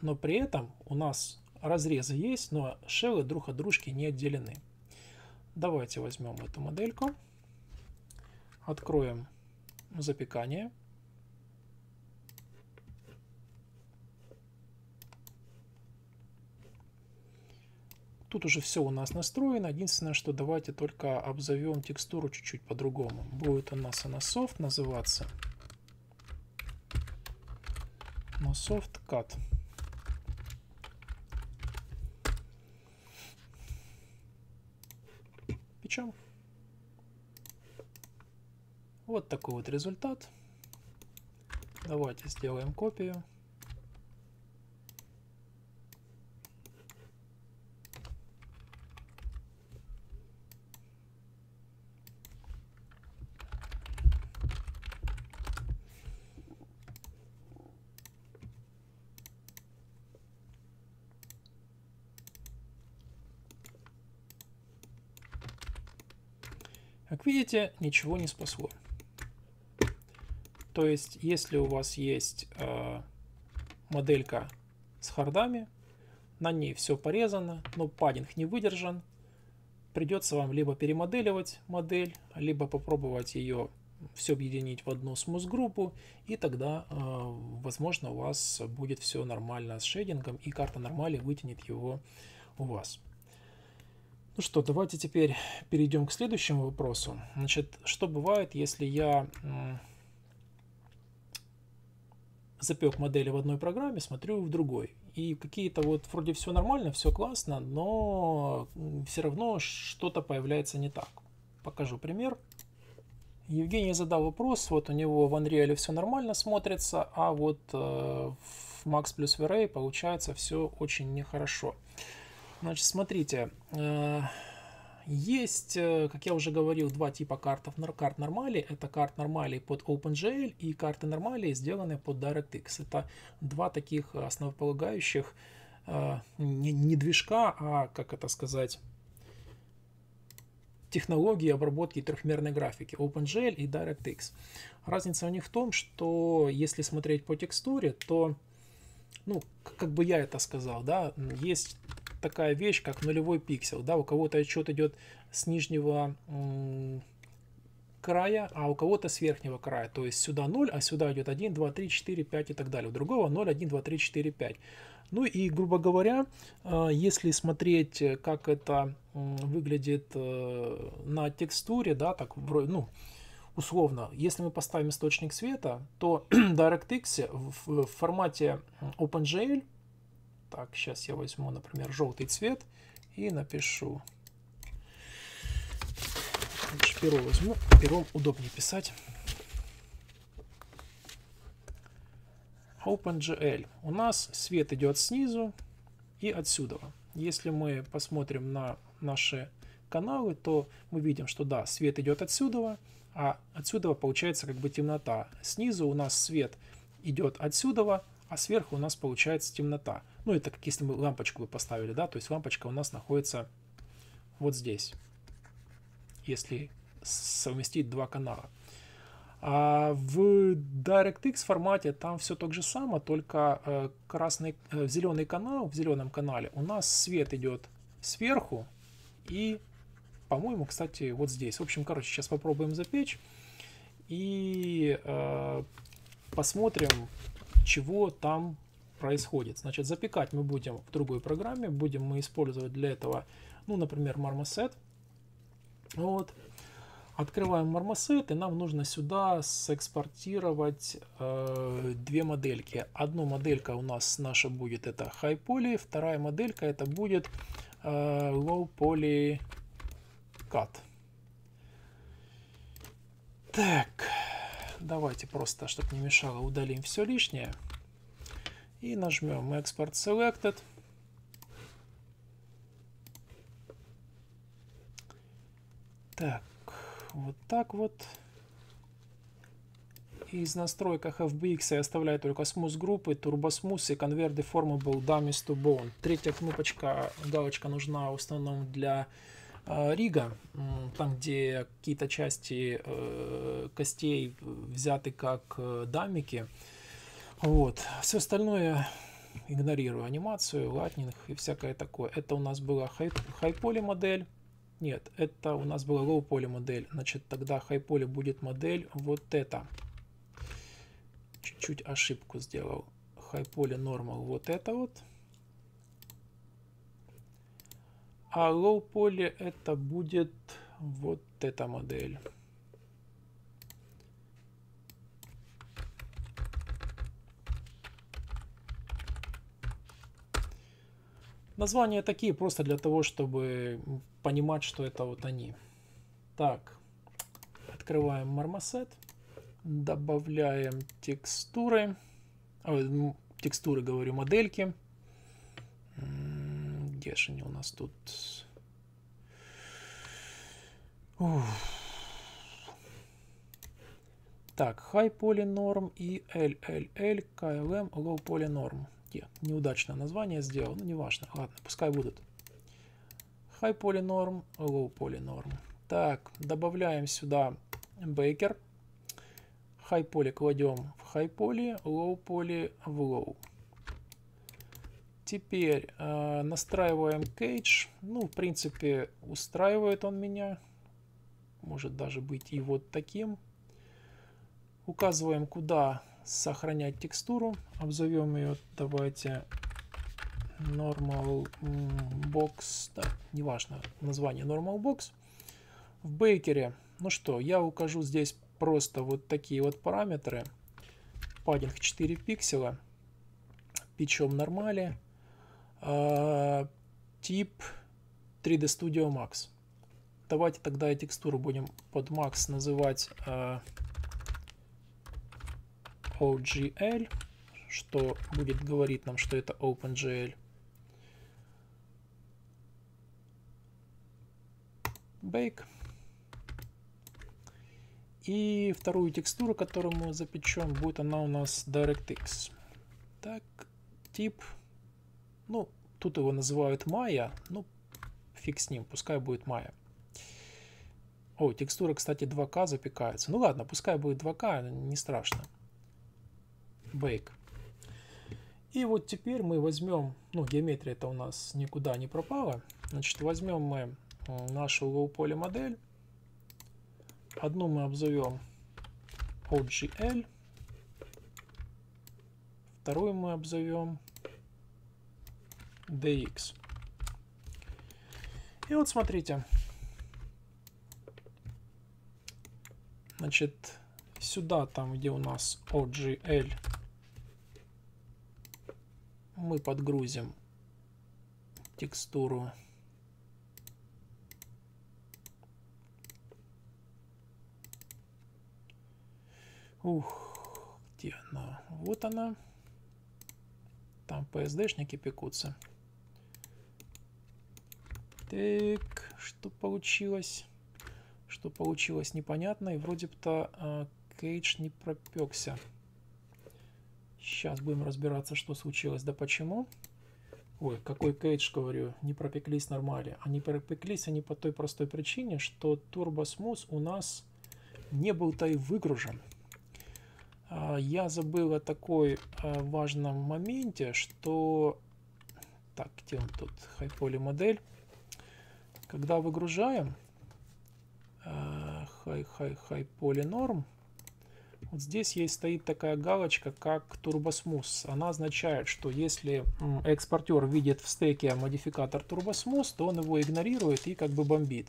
но при этом у нас разрезы есть, но шелы друг от дружки не отделены. Давайте возьмем эту модельку, откроем запекание. Тут уже все у нас настроено. Единственное, что давайте только обзовем текстуру чуть-чуть по-другому. Будет у нас она soft называться. Но soft cut. Печем. Вот такой вот результат. Давайте сделаем копию. хотите, ничего не спасло. То есть, если у вас есть э, моделька с хардами, на ней все порезано, но паддинг не выдержан, придется вам либо перемоделивать модель, либо попробовать ее все объединить в одну смус-группу, и тогда, э, возможно, у вас будет все нормально с шейдингом, и карта нормально вытянет его у вас. Ну что, давайте теперь перейдем к следующему вопросу. Значит, что бывает, если я запек модели в одной программе, смотрю в другой. И какие-то вот вроде все нормально, все классно, но все равно что-то появляется не так. Покажу пример. Евгений задал вопрос, вот у него в Unreal все нормально смотрится, а вот э, в Max плюс VRA получается все очень нехорошо. Значит, смотрите, э, есть, э, как я уже говорил, два типа картов, карт нормали. Это карт нормали под OpenGL и карты нормали, сделанные под DirectX. Это два таких основополагающих э, не, не движка, а, как это сказать, технологии обработки трехмерной графики OpenGL и DirectX. Разница у них в том, что если смотреть по текстуре, то, ну, как бы я это сказал, да, есть такая вещь, как нулевой пиксел, Да, у кого-то отчет идет с нижнего края, а у кого-то с верхнего края. То есть сюда 0, а сюда идет 1, 2, 3, 4, 5 и так далее. У другого 0, 1, 2, 3, 4, 5. Ну и, грубо говоря, э, если смотреть, как это выглядит э, на текстуре, да, так, ну, условно, если мы поставим источник света, то DirectX в формате OpenGL так, сейчас я возьму, например, желтый цвет и напишу. Лучше перо возьму, пером удобнее писать. OpenGL. У нас свет идет снизу и отсюда. Если мы посмотрим на наши каналы, то мы видим, что да, свет идет отсюда, а отсюда получается как бы темнота. Снизу у нас свет идет отсюда, а сверху у нас получается темнота. Ну, это как если мы лампочку бы поставили, да, то есть лампочка у нас находится вот здесь, если совместить два канала. А в DirectX формате там все так же само, только э, красный, э, зеленый канал, в зеленом канале у нас свет идет сверху и, по-моему, кстати, вот здесь. В общем, короче, сейчас попробуем запечь и э, посмотрим, чего там происходит. Значит, запекать мы будем в другой программе, будем мы использовать для этого, ну, например, мармосет. Вот. Открываем мармосет, и нам нужно сюда сэкспортировать э, две модельки. Одна моделька у нас наша будет это high poly, вторая моделька это будет э, low poly cut. Так. Давайте просто, чтобы не мешало, удалим все лишнее. И нажмем Export Selected. Так, вот так вот. Из настройках FBX я оставляю только смус группы, Turbo Smooth и Convert Deformable Dummies to Bone. Третья кнопочка, галочка нужна в основном для а, Рига, там, где какие-то части э, костей взяты как э, дамики. Вот. Все остальное игнорирую. Анимацию, латнинг и всякое такое. Это у нас была хай, хайполи модель. Нет, это у нас была лоу-поле модель. Значит, тогда хайполе будет модель вот это. Чуть-чуть ошибку сделал. Хайполе нормал вот это вот. А low поле это будет вот эта модель. Названия такие просто для того, чтобы понимать, что это вот они. Так, открываем Мармасет, добавляем текстуры, э, текстуры, говорю, модельки. Гешине у нас тут... Ух. Так, High Poly Norm и LLL KLM Low Poly Norm. Е, неудачное название сделал, но ну, неважно. Ладно, пускай будут. High Poly Norm, Low Poly Norm. Так, добавляем сюда Baker. High Poly кладем в High Poly, Low Poly в Low. Теперь э, настраиваем кейдж. Ну, в принципе, устраивает он меня. Может даже быть и вот таким. Указываем, куда сохранять текстуру. Обзовем ее, давайте, normal box. Да, неважно, название normal box. В бейкере, ну что, я укажу здесь просто вот такие вот параметры. Паддинг 4 пикселя. Печем нормали. А, тип 3D Studio Max. Давайте тогда и текстуру будем под Max называть а, OGL, что будет говорить нам, что это OpenGL. Bake. И вторую текстуру, которую мы запечем, будет она у нас DirectX. Так, тип ну, тут его называют майя, ну, фиг с ним, пускай будет майя. О, текстура, кстати, 2К запекается. Ну ладно, пускай будет 2К, не страшно. Бейк. И вот теперь мы возьмем, ну, геометрия это у нас никуда не пропала. Значит, возьмем мы э, нашу лоу-поле модель. Одну мы обзовем OGL. Вторую мы обзовем dx. И вот смотрите. Значит, сюда, там, где у нас OGL, мы подгрузим текстуру Ух, где она? Вот она. Там PSD-шники пекутся. Так, что получилось? Что получилось, непонятно. И вроде бы-то а, Кейдж не пропекся. Сейчас будем разбираться, что случилось, да почему. Ой, какой кейдж, говорю, не пропеклись нормально. Они а пропеклись они по той простой причине, что турбосмус у нас не был-то и выгружен. А, я забыл о такой а, важном моменте, что... Так, где он тут? Хайполи модель. Когда выгружаем э, хай хай poly полинорм вот здесь есть стоит такая галочка, как TurboSmooth. Она означает, что если экспортер видит в стеке модификатор TurboSmooth, то он его игнорирует и как бы бомбит.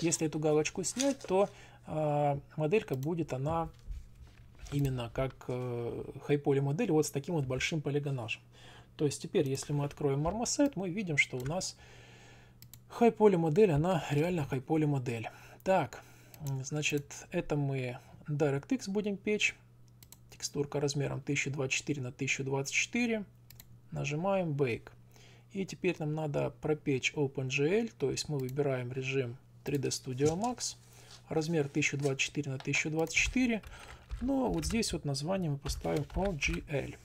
Если эту галочку снять, то э, моделька будет она именно как э, хайполи модель вот с таким вот большим полигонажем. То есть теперь, если мы откроем Marmoset, мы видим, что у нас Хайполе модель, она реально хайполе модель. Так, значит, это мы DirectX будем печь. Текстурка размером 1024 на 1024. Нажимаем Bake. И теперь нам надо пропечь OpenGL, то есть мы выбираем режим 3D Studio Max, размер 1024 на 1024, но ну, а вот здесь вот название мы поставим OGL.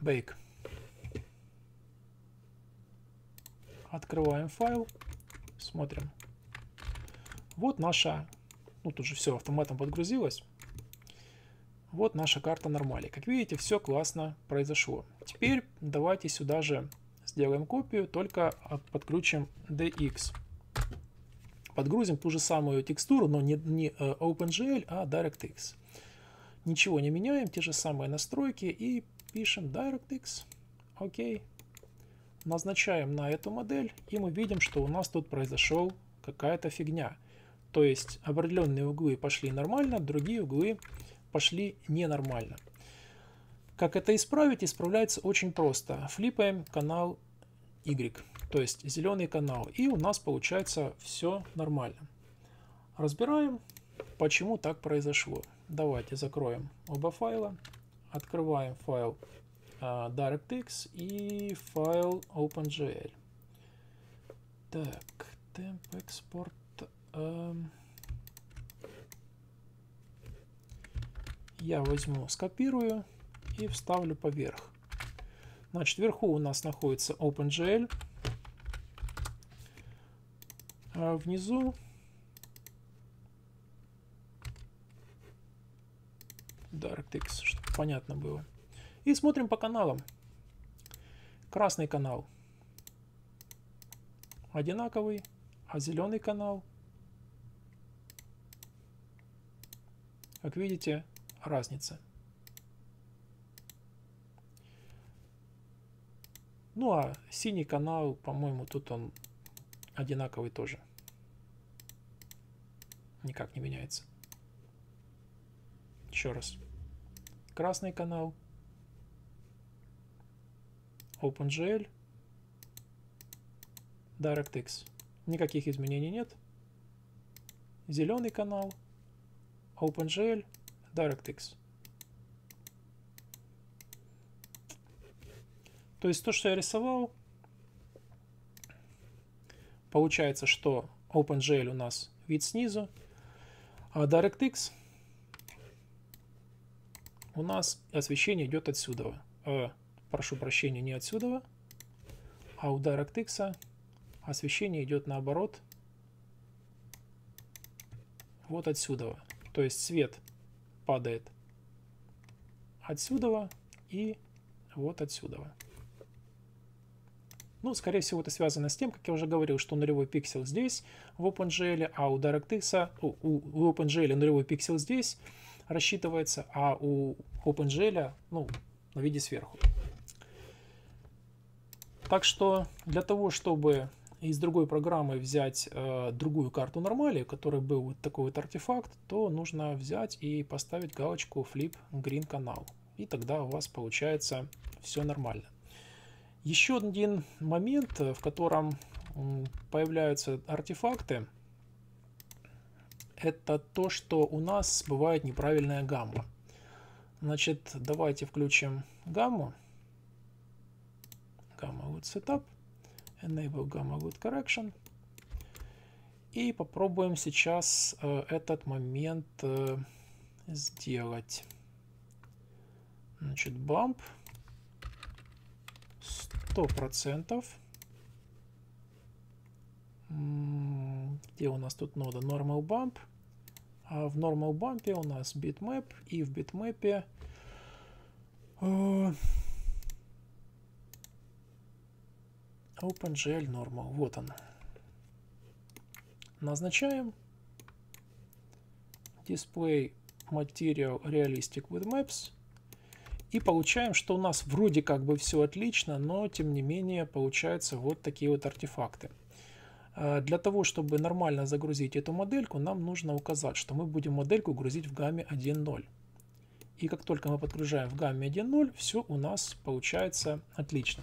Bake. Открываем файл, смотрим. Вот наша, ну тут же все автоматом подгрузилось. Вот наша карта нормали. Как видите, все классно произошло. Теперь давайте сюда же сделаем копию, только а, подключим DX. Подгрузим ту же самую текстуру, но не, не э, OpenGL, а DirectX. Ничего не меняем, те же самые настройки и пишем DirectX. Окей. Okay назначаем на эту модель, и мы видим, что у нас тут произошел какая-то фигня. То есть определенные углы пошли нормально, другие углы пошли ненормально. Как это исправить? Исправляется очень просто. Флипаем канал Y, то есть зеленый канал, и у нас получается все нормально. Разбираем, почему так произошло. Давайте закроем оба файла, открываем файл а, DirectX и файл OpenGL. Так, темп экспорт. Эм. я возьму, скопирую и вставлю поверх. Значит, вверху у нас находится OpenGL. А внизу DirectX, чтобы понятно было. И смотрим по каналам. Красный канал одинаковый, а зеленый канал, как видите, разница. Ну а синий канал, по-моему, тут он одинаковый тоже. Никак не меняется. Еще раз. Красный канал – OpenGL, DirectX. Никаких изменений нет. Зеленый канал, OpenGL, DirectX. То есть то, что я рисовал, получается, что OpenGL у нас вид снизу, а DirectX у нас освещение идет отсюда. А прошу прощения, не отсюда, а у DirectX освещение идет наоборот, вот отсюда. То есть свет падает отсюда и вот отсюда. Ну, скорее всего, это связано с тем, как я уже говорил, что нулевой пиксель здесь в OpenGL, а у DirectX, у, у OpenGL нулевой пиксель здесь рассчитывается, а у OpenGL, ну, на виде сверху. Так что для того, чтобы из другой программы взять э, другую карту нормали, которой был вот такой вот артефакт, то нужно взять и поставить галочку Flip Green канал. И тогда у вас получается все нормально. Еще один момент, э, в котором появляются артефакты, это то, что у нас бывает неправильная гамма. Значит, давайте включим гамму gamma good setup, enable gamma good correction. И попробуем сейчас э, этот момент э, сделать. Значит, бамп 100%. Где у нас тут нода? Normal bump. А в normal bump у нас bitmap. И в bitmap э, OpenGL норма. Вот он. Назначаем display material realistic with maps. И получаем, что у нас вроде как бы все отлично, но тем не менее получаются вот такие вот артефакты. А, для того, чтобы нормально загрузить эту модельку, нам нужно указать, что мы будем модельку грузить в гамме 1.0. И как только мы подгружаем в гамме 1.0, все у нас получается отлично.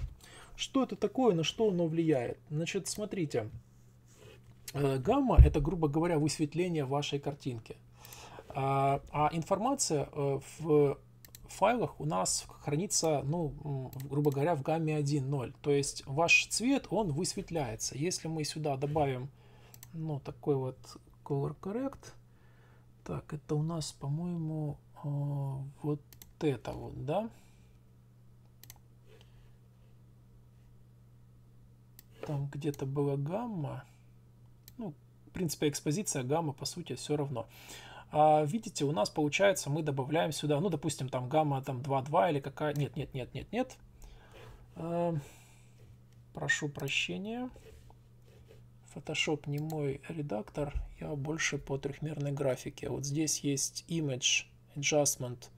Что это такое, на что оно влияет? Значит, смотрите, э, гамма – это, грубо говоря, высветление вашей картинки. Э, а информация э, в файлах у нас хранится, ну, грубо говоря, в гамме 1.0. То есть ваш цвет, он высветляется. Если мы сюда добавим, ну, такой вот color correct, так, это у нас, по-моему, вот это вот, да? Там где-то была гамма. Ну, в принципе, экспозиция гамма, по сути, все равно. А, видите, у нас получается, мы добавляем сюда, ну, допустим, там гамма там 2,2 или какая... Нет, нет, нет, нет, нет. А, прошу прощения. Photoshop не мой редактор, я больше по трехмерной графике. Вот здесь есть Image Adjustment.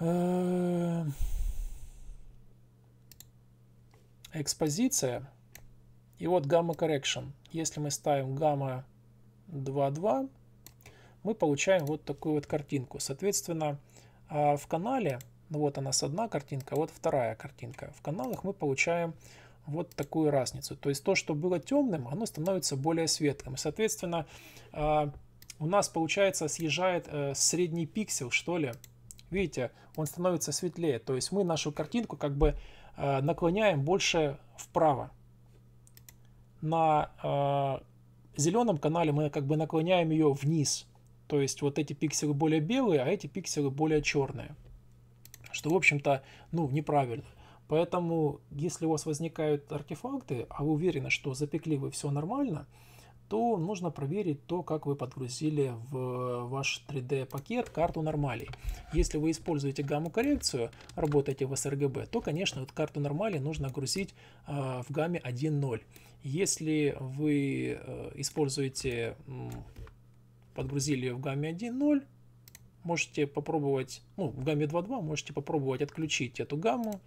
Э, экспозиция. И вот гамма correction. Если мы ставим гамма 2.2, мы получаем вот такую вот картинку. Соответственно, а, в канале, ну вот у нас одна картинка, а вот вторая картинка. В каналах мы получаем вот такую разницу. То есть то, что было темным, оно становится более светлым. И, соответственно, а, у нас, получается, съезжает э, средний пиксель, что ли. Видите, он становится светлее. То есть мы нашу картинку как бы Э, наклоняем больше вправо. На э, зеленом канале мы как бы наклоняем ее вниз. То есть вот эти пикселы более белые, а эти пикселы более черные. Что, в общем-то, ну, неправильно. Поэтому, если у вас возникают артефакты, а вы уверены, что запекли вы все нормально, то нужно проверить то, как вы подгрузили в ваш 3D-пакет карту нормалей. Если вы используете гамму-коррекцию, работаете в srgb то, конечно, вот карту нормалей нужно грузить э, в гамме 1.0. Если вы э, используете, подгрузили в гамме 1.0, можете попробовать, ну, в гамме 2.2 можете попробовать отключить эту гамму.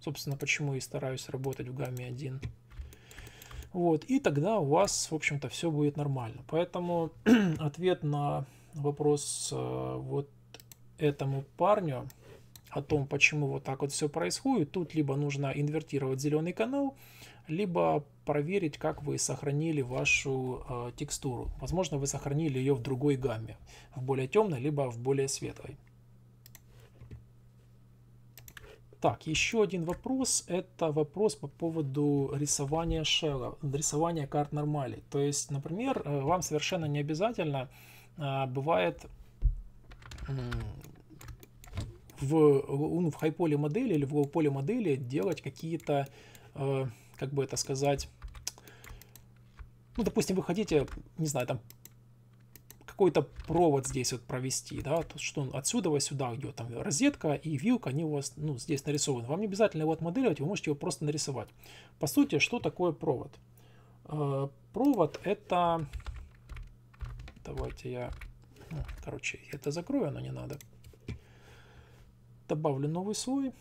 Собственно, почему и стараюсь работать в гамме 1. Вот, и тогда у вас, в общем-то, все будет нормально. Поэтому ответ на вопрос э, вот этому парню о том, почему вот так вот все происходит, тут либо нужно инвертировать зеленый канал, либо проверить, как вы сохранили вашу э, текстуру. Возможно, вы сохранили ее в другой гамме, в более темной, либо в более светлой. Так, еще один вопрос. Это вопрос по поводу рисования шелла, рисования карт нормали. То есть, например, э, вам совершенно не обязательно а, бывает в, ну, в хайполе модели или в лоу-поле модели делать какие-то, э, как бы это сказать, ну, допустим, вы хотите, не знаю, там какой-то провод здесь вот провести, да, то, что он отсюда вот сюда идет, там розетка и вилка, они у вас, ну, здесь нарисованы. Вам не обязательно его отмоделировать, вы можете его просто нарисовать. По сути, что такое провод? Э, провод это... Давайте я... Ну, короче, это закрою, оно не надо. Добавлю новый слой.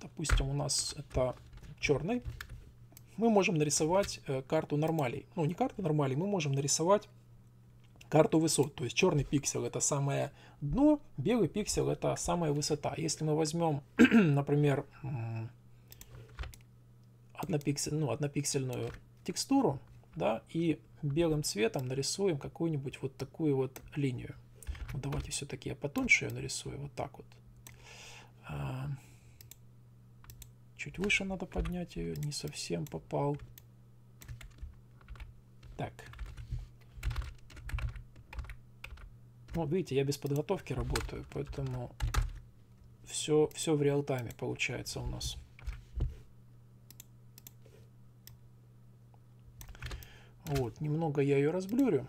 Допустим, у нас это черный мы можем нарисовать э, карту нормалей. Ну, не карту нормалей, мы можем нарисовать карту высот. То есть черный пиксель это самое дно, белый пиксель это самая высота. Если мы возьмем, например, однопиксель, ну, однопиксельную текстуру, да, и белым цветом нарисуем какую-нибудь вот такую вот линию. давайте все-таки я потоньше ее нарисую, вот так вот. А, Чуть выше надо поднять ее. Не совсем попал. Так. Вот видите, я без подготовки работаю, поэтому все, все в реал-тайме получается у нас. Вот, немного я ее разблюрю.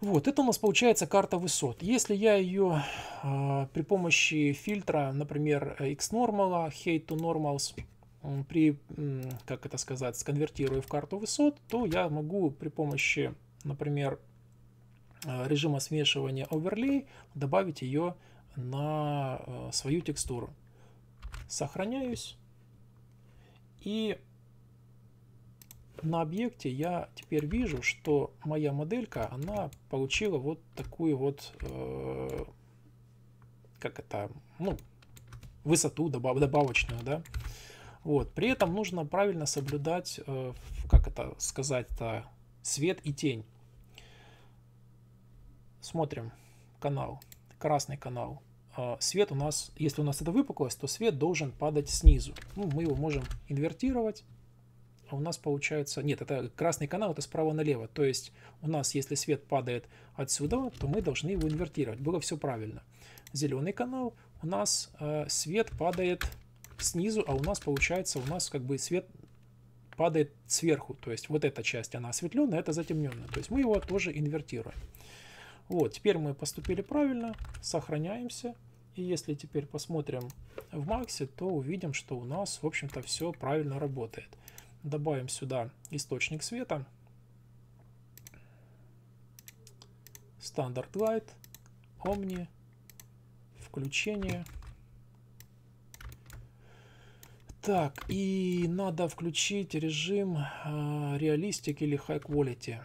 Вот, это у нас получается карта высот. Если я ее э, а, при помощи фильтра, например, x Normal, Height to normals, при, как это сказать, сконвертирую в карту высот, то я могу при помощи, например, а, режима смешивания overlay добавить ее на а, свою текстуру. Сохраняюсь. И на объекте я теперь вижу, что моя моделька, она получила вот такую вот, э, как это, ну, высоту добав добавочную, да. Вот, при этом нужно правильно соблюдать, э, как это сказать-то, свет и тень. Смотрим канал, красный канал. Э, свет у нас, если у нас это выпуклость, то свет должен падать снизу. Ну, мы его можем инвертировать а у нас получается... Нет, это красный канал, это справа налево. То есть у нас, если свет падает отсюда, то мы должны его инвертировать. Было все правильно. Зеленый канал, у нас э, свет падает снизу, а у нас получается, у нас как бы свет падает сверху. То есть вот эта часть, она осветленная, а это затемненная. То есть мы его тоже инвертируем. Вот, теперь мы поступили правильно, сохраняемся. И если теперь посмотрим в максе, то увидим, что у нас, в общем-то, все правильно работает. Добавим сюда источник света. Стандарт Light. Omni. Включение. Так, и надо включить режим э, реалистик или high quality.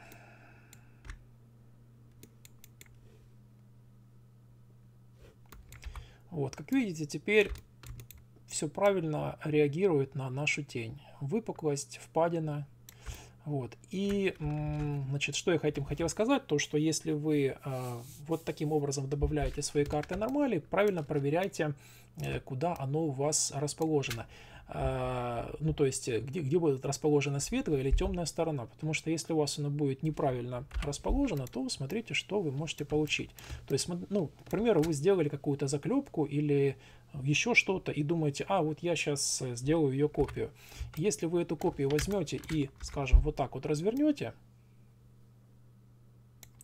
Вот, как видите, теперь все правильно реагирует на нашу тень выпуклость, впадина. Вот. И, значит, что я этим хотел сказать, то, что если вы а, вот таким образом добавляете свои карты нормали, правильно проверяйте, э, куда оно у вас расположено. А, ну, то есть, где, где будет расположена светлая или темная сторона. Потому что если у вас оно будет неправильно расположено, то смотрите, что вы можете получить. То есть, ну, к примеру, вы сделали какую-то заклепку или еще что-то и думаете, а вот я сейчас э, сделаю ее копию. Если вы эту копию возьмете и, скажем, вот так вот развернете,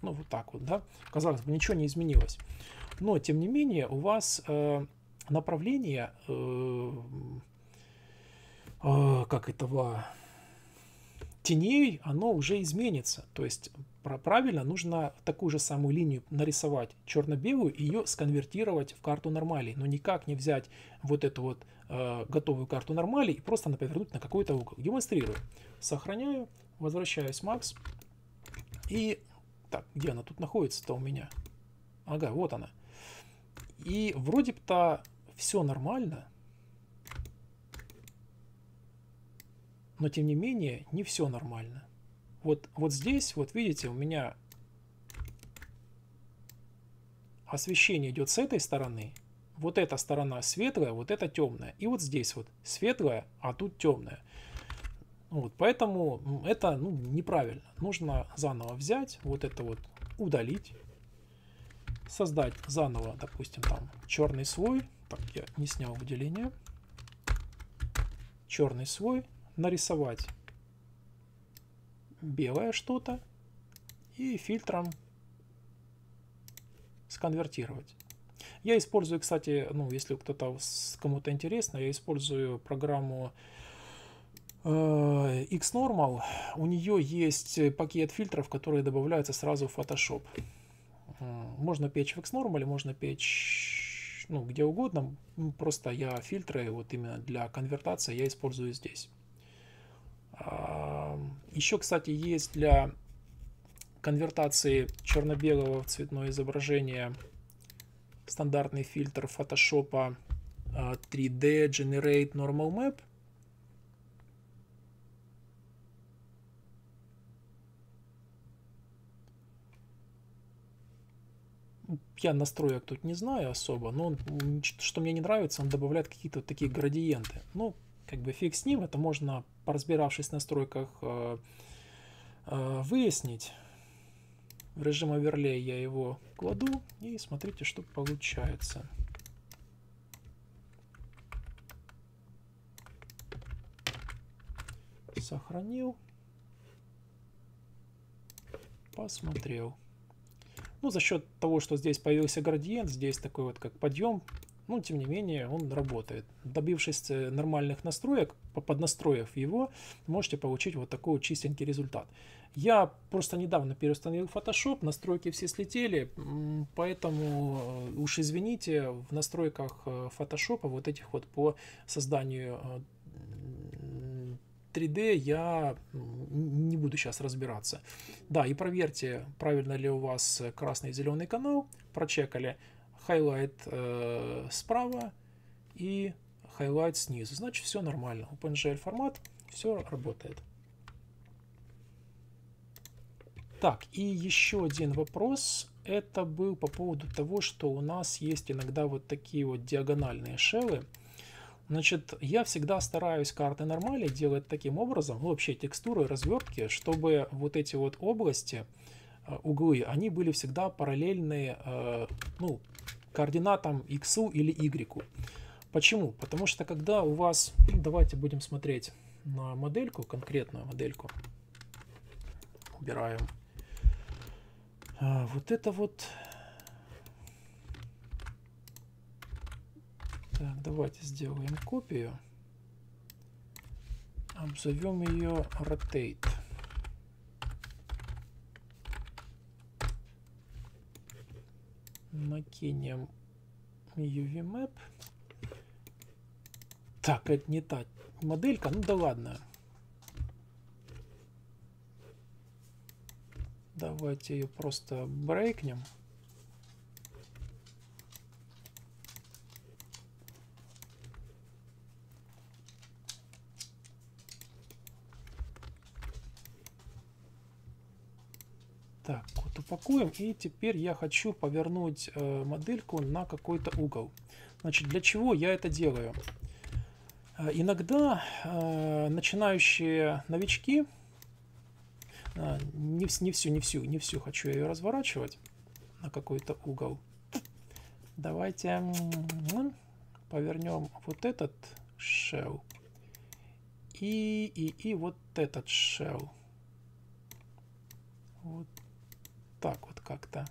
ну вот так вот, да, казалось бы, ничего не изменилось. Но, тем не менее, у вас э, направление, э, э, как этого, теней, оно уже изменится. То есть правильно, нужно такую же самую линию нарисовать черно-белую и ее сконвертировать в карту нормалей. Но никак не взять вот эту вот э, готовую карту нормалей и просто повернуть на какой-то угол. Демонстрирую. Сохраняю, возвращаюсь Макс. И так, где она тут находится-то у меня? Ага, вот она. И вроде бы-то все нормально. Но тем не менее, не все нормально. Вот, вот здесь, вот видите, у меня освещение идет с этой стороны. Вот эта сторона светлая, вот эта темная. И вот здесь вот светлая, а тут темная. Вот, поэтому это ну, неправильно. Нужно заново взять, вот это вот удалить, создать заново, допустим, там черный слой. Так, я не снял выделение. Черный слой нарисовать белое что-то и фильтром сконвертировать. Я использую, кстати, ну, если кто-то кому-то интересно, я использую программу э, XNormal. У нее есть пакет фильтров, которые добавляются сразу в Photoshop. Можно печь в XNormal, можно печь ну, где угодно. Просто я фильтры вот именно для конвертации я использую здесь. Еще, кстати, есть для конвертации черно-белого в цветное изображение стандартный фильтр Photoshop 3D а, Generate Normal Map. Я настроек тут не знаю особо, но он, что мне не нравится, он добавляет какие-то вот такие градиенты. Ну, как бы фиг с ним, это можно, поразбиравшись в настройках, э, э, выяснить. В режим оверлей я его кладу и смотрите, что получается. Сохранил. Посмотрел. Ну, за счет того, что здесь появился градиент, здесь такой вот как подъем но тем не менее он работает. Добившись э, нормальных настроек, поднастроив его, можете получить вот такой чистенький результат. Я просто недавно переустановил Photoshop, настройки все слетели, поэтому э, уж извините, в настройках э, Photoshop вот этих вот по созданию 3D я не буду сейчас разбираться. Да, и проверьте, правильно ли у вас красный и зеленый канал, прочекали хайлайт э, справа и хайлайт снизу. Значит, все нормально. OpenGL формат, все работает. Так, и еще один вопрос. Это был по поводу того, что у нас есть иногда вот такие вот диагональные шелы. Значит, я всегда стараюсь карты нормали делать таким образом, ну, вообще текстуры, развертки, чтобы вот эти вот области, э, углы, они были всегда параллельны, э, ну, координатам x или y. Почему? Потому что когда у вас, давайте будем смотреть на модельку, конкретную модельку, убираем а, вот это вот. Так, давайте сделаем копию, обзовем ее rotate. Мы кинем UV-map. Так, это не та моделька. Ну да ладно. Давайте ее просто брейкнем. Так, вот упакуем. И теперь я хочу повернуть э, модельку на какой-то угол. Значит, для чего я это делаю? Э, иногда э, начинающие новички... Э, не, не всю, не всю, не всю хочу ее разворачивать на какой-то угол. Давайте повернем вот этот shell и, и, и вот этот shell. Вот так вот как-то.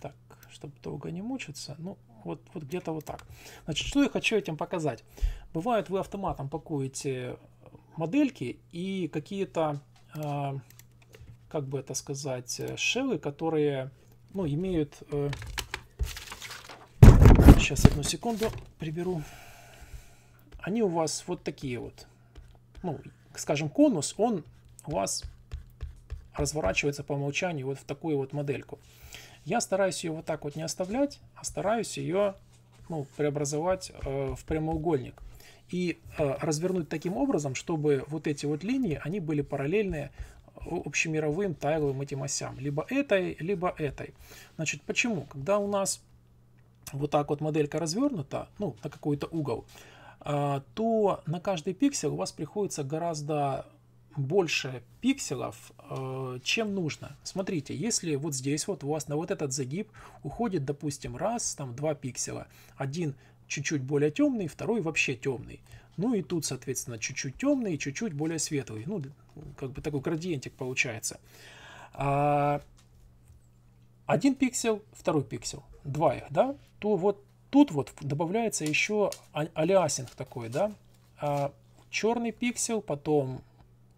Так, чтобы долго не мучиться. Ну, вот, вот где-то вот так. Значит, что я хочу этим показать? Бывает, вы автоматом пакуете модельки и какие-то, э, как бы это сказать, э, шелы, которые, ну, имеют... Э, сейчас, одну секунду, приберу. Они у вас вот такие вот. Ну, скажем, конус, он у вас разворачивается по умолчанию вот в такую вот модельку. Я стараюсь ее вот так вот не оставлять, а стараюсь ее ну, преобразовать э, в прямоугольник. И э, развернуть таким образом, чтобы вот эти вот линии, они были параллельные э, общемировым тайловым этим осям. Либо этой, либо этой. Значит, почему? Когда у нас вот так вот моделька развернута, ну, на какой-то угол, э, то на каждый пиксель у вас приходится гораздо больше пикселов, э, чем нужно. Смотрите, если вот здесь вот у вас на вот этот загиб уходит, допустим, раз, там два пикселя, один чуть-чуть более темный, второй вообще темный. Ну и тут, соответственно, чуть-чуть темный, чуть-чуть более светлый. Ну, как бы такой градиентик получается. А, один пиксел, второй пиксел, два их, да, то вот тут вот добавляется еще а-, алиасинг такой, да, а, черный пиксел, потом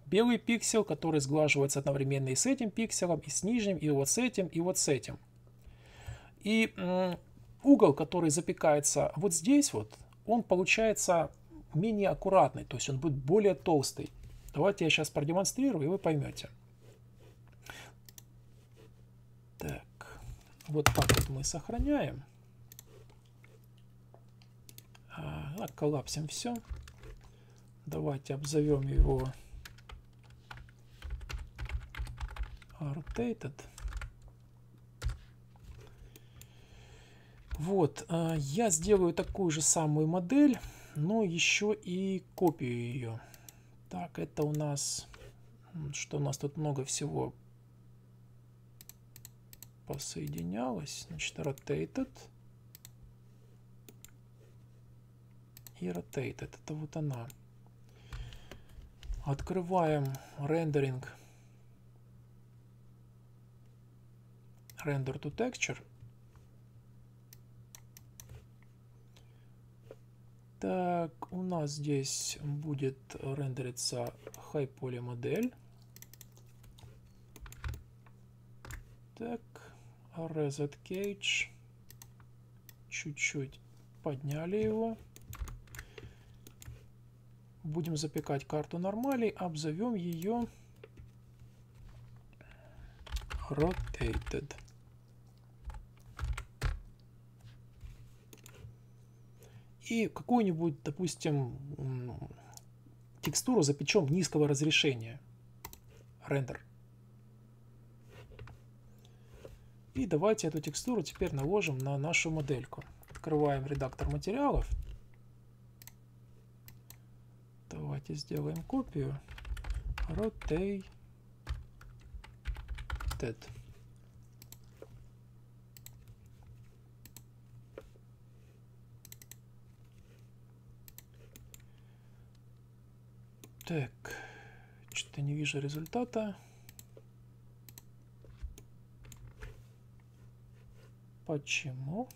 белый пиксел, который сглаживается одновременно и с этим пикселем, и с нижним, и вот с этим, и вот с этим. И угол, который запекается вот здесь вот, он получается менее аккуратный, то есть он будет более толстый. Давайте я сейчас продемонстрирую, и вы поймете. Так, вот так вот мы сохраняем. А, коллапсим все. Давайте обзовем его are Вот, а, я сделаю такую же самую модель, но еще и копию ее. Так, это у нас, что у нас тут много всего посоединялось. Значит, rotated и rotated. Это вот она. Открываем рендеринг render to texture. Так, у нас здесь будет рендериться high poly модель. Так, reset cage. Чуть-чуть подняли его. Будем запекать карту нормалей, обзовем ее rotated. и какую-нибудь, допустим, текстуру запечем низкого разрешения. Рендер. И давайте эту текстуру теперь наложим на нашу модельку. Открываем редактор материалов. Давайте сделаем копию. Rotate. Так, что-то не вижу результата. Почему?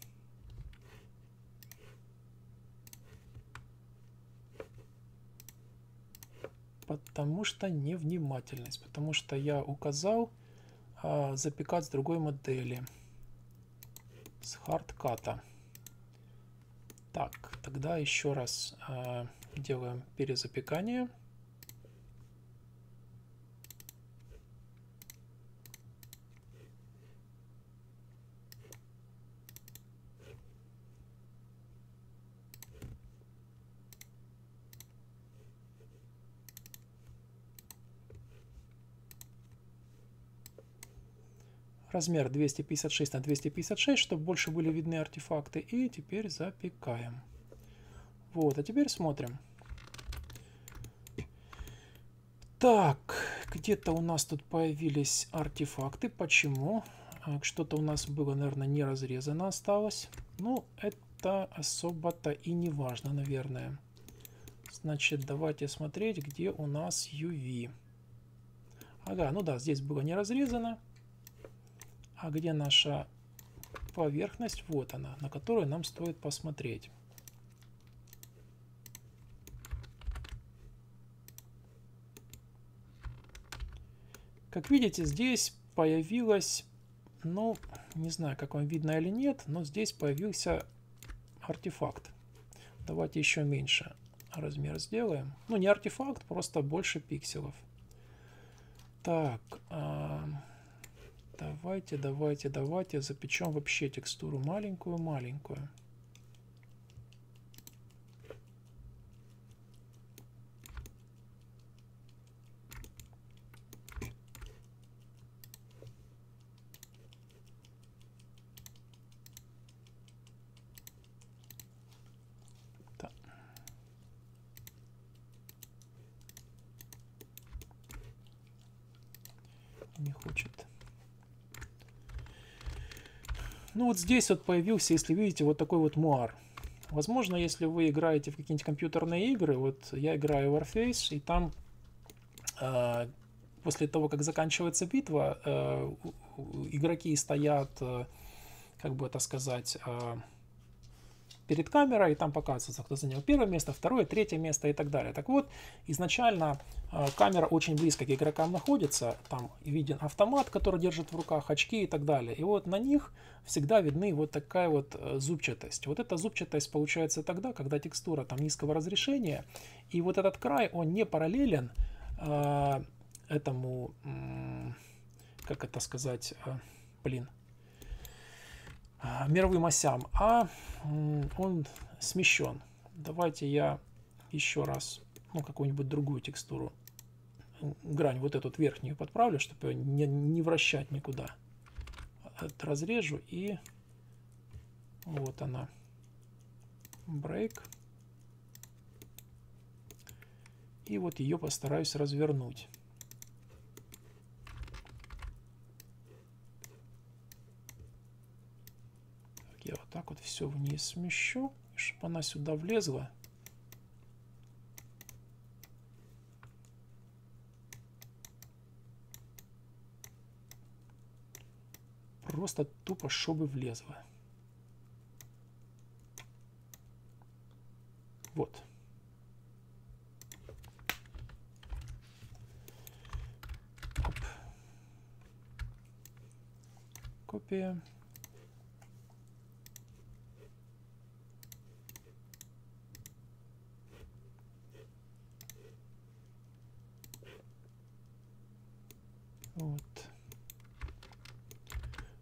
Потому что невнимательность. Потому что я указал а, запекать с другой модели. С хардката. Так, тогда еще раз а, делаем перезапекание. размер 256 на 256, чтобы больше были видны артефакты. И теперь запекаем. Вот, а теперь смотрим. Так, где-то у нас тут появились артефакты. Почему? А, что-то у нас было, наверное, не разрезано осталось. Ну, это особо-то и не важно, наверное. Значит, давайте смотреть, где у нас UV. Ага, ну да, здесь было не разрезано. А где наша поверхность? Вот она, на которую нам стоит посмотреть. Как видите, здесь появилась, ну, не знаю, как вам видно или нет, но здесь появился артефакт. Давайте еще меньше размер сделаем. Ну, не артефакт, просто больше пикселов. Так, а, Давайте, давайте, давайте запечем вообще текстуру маленькую-маленькую. не хочет ну вот здесь вот появился, если видите, вот такой вот муар. Возможно, если вы играете в какие-нибудь компьютерные игры, вот я играю в Warface, и там э, после того, как заканчивается битва, э, игроки стоят, э, как бы это сказать, э, перед камерой, и там показывается, кто занял первое место, второе, третье место и так далее. Так вот, изначально э, камера очень близко к игрокам находится, там виден автомат, который держит в руках, очки и так далее. И вот на них всегда видны вот такая вот э, зубчатость. Вот эта зубчатость получается тогда, когда текстура там низкого разрешения, и вот этот край, он не параллелен э, этому, э, как это сказать, э, блин, а, мировым осям, а он смещен. Давайте я еще раз ну, какую-нибудь другую текстуру, грань вот эту верхнюю подправлю, чтобы ее не, не вращать никуда. Это разрежу и вот она. Break. И вот ее постараюсь развернуть. я вот так вот все вниз смещу, чтобы она сюда влезла. Просто тупо, чтобы влезла. Вот. Копия.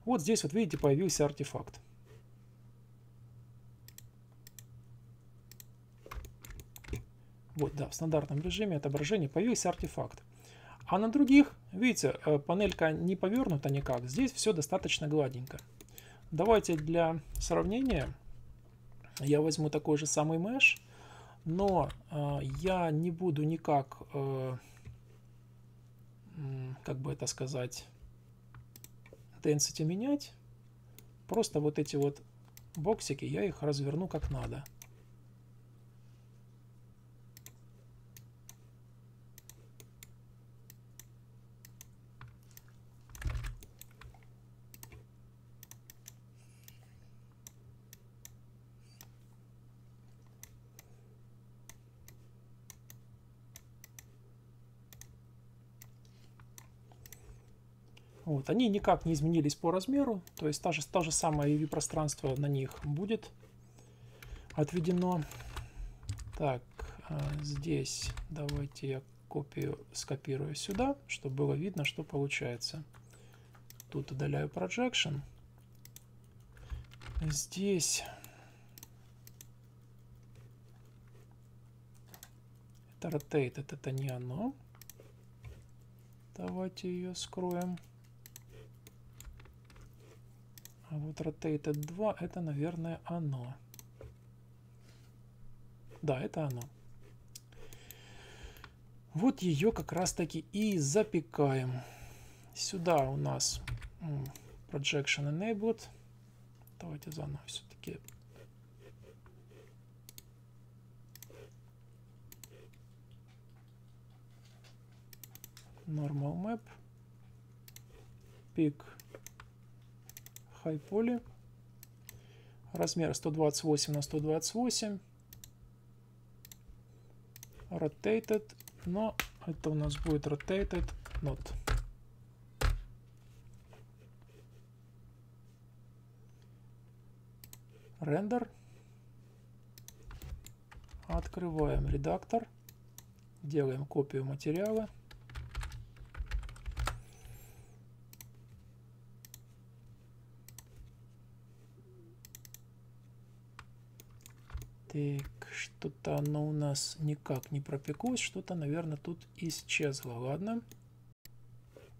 Вот здесь, вот видите, появился артефакт. Вот, да, в стандартном режиме отображения появился артефакт. А на других, видите, э, панелька не повернута никак. Здесь все достаточно гладенько. Давайте для сравнения я возьму такой же самый mesh, но э, я не буду никак, э, как бы это сказать, intensity менять. Просто вот эти вот боксики, я их разверну как надо. Вот, они никак не изменились по размеру, то есть та же, та же самое UV-пространство на них будет отведено. Так, а, здесь давайте я копию скопирую сюда, чтобы было видно, что получается. Тут удаляю projection. Здесь... Это rotate, это не оно. Давайте ее скроем. А вот rotated 2 это, наверное, оно. Да, это оно. Вот ее как раз таки и запекаем. Сюда у нас projection enabled. Давайте заново все-таки normal map pick high poly. Размер 128 на 128. Rotated, но это у нас будет rotated not. Render. Открываем редактор. Делаем копию материала. Так, что-то оно у нас никак не пропеклось, что-то, наверное, тут исчезло, ладно?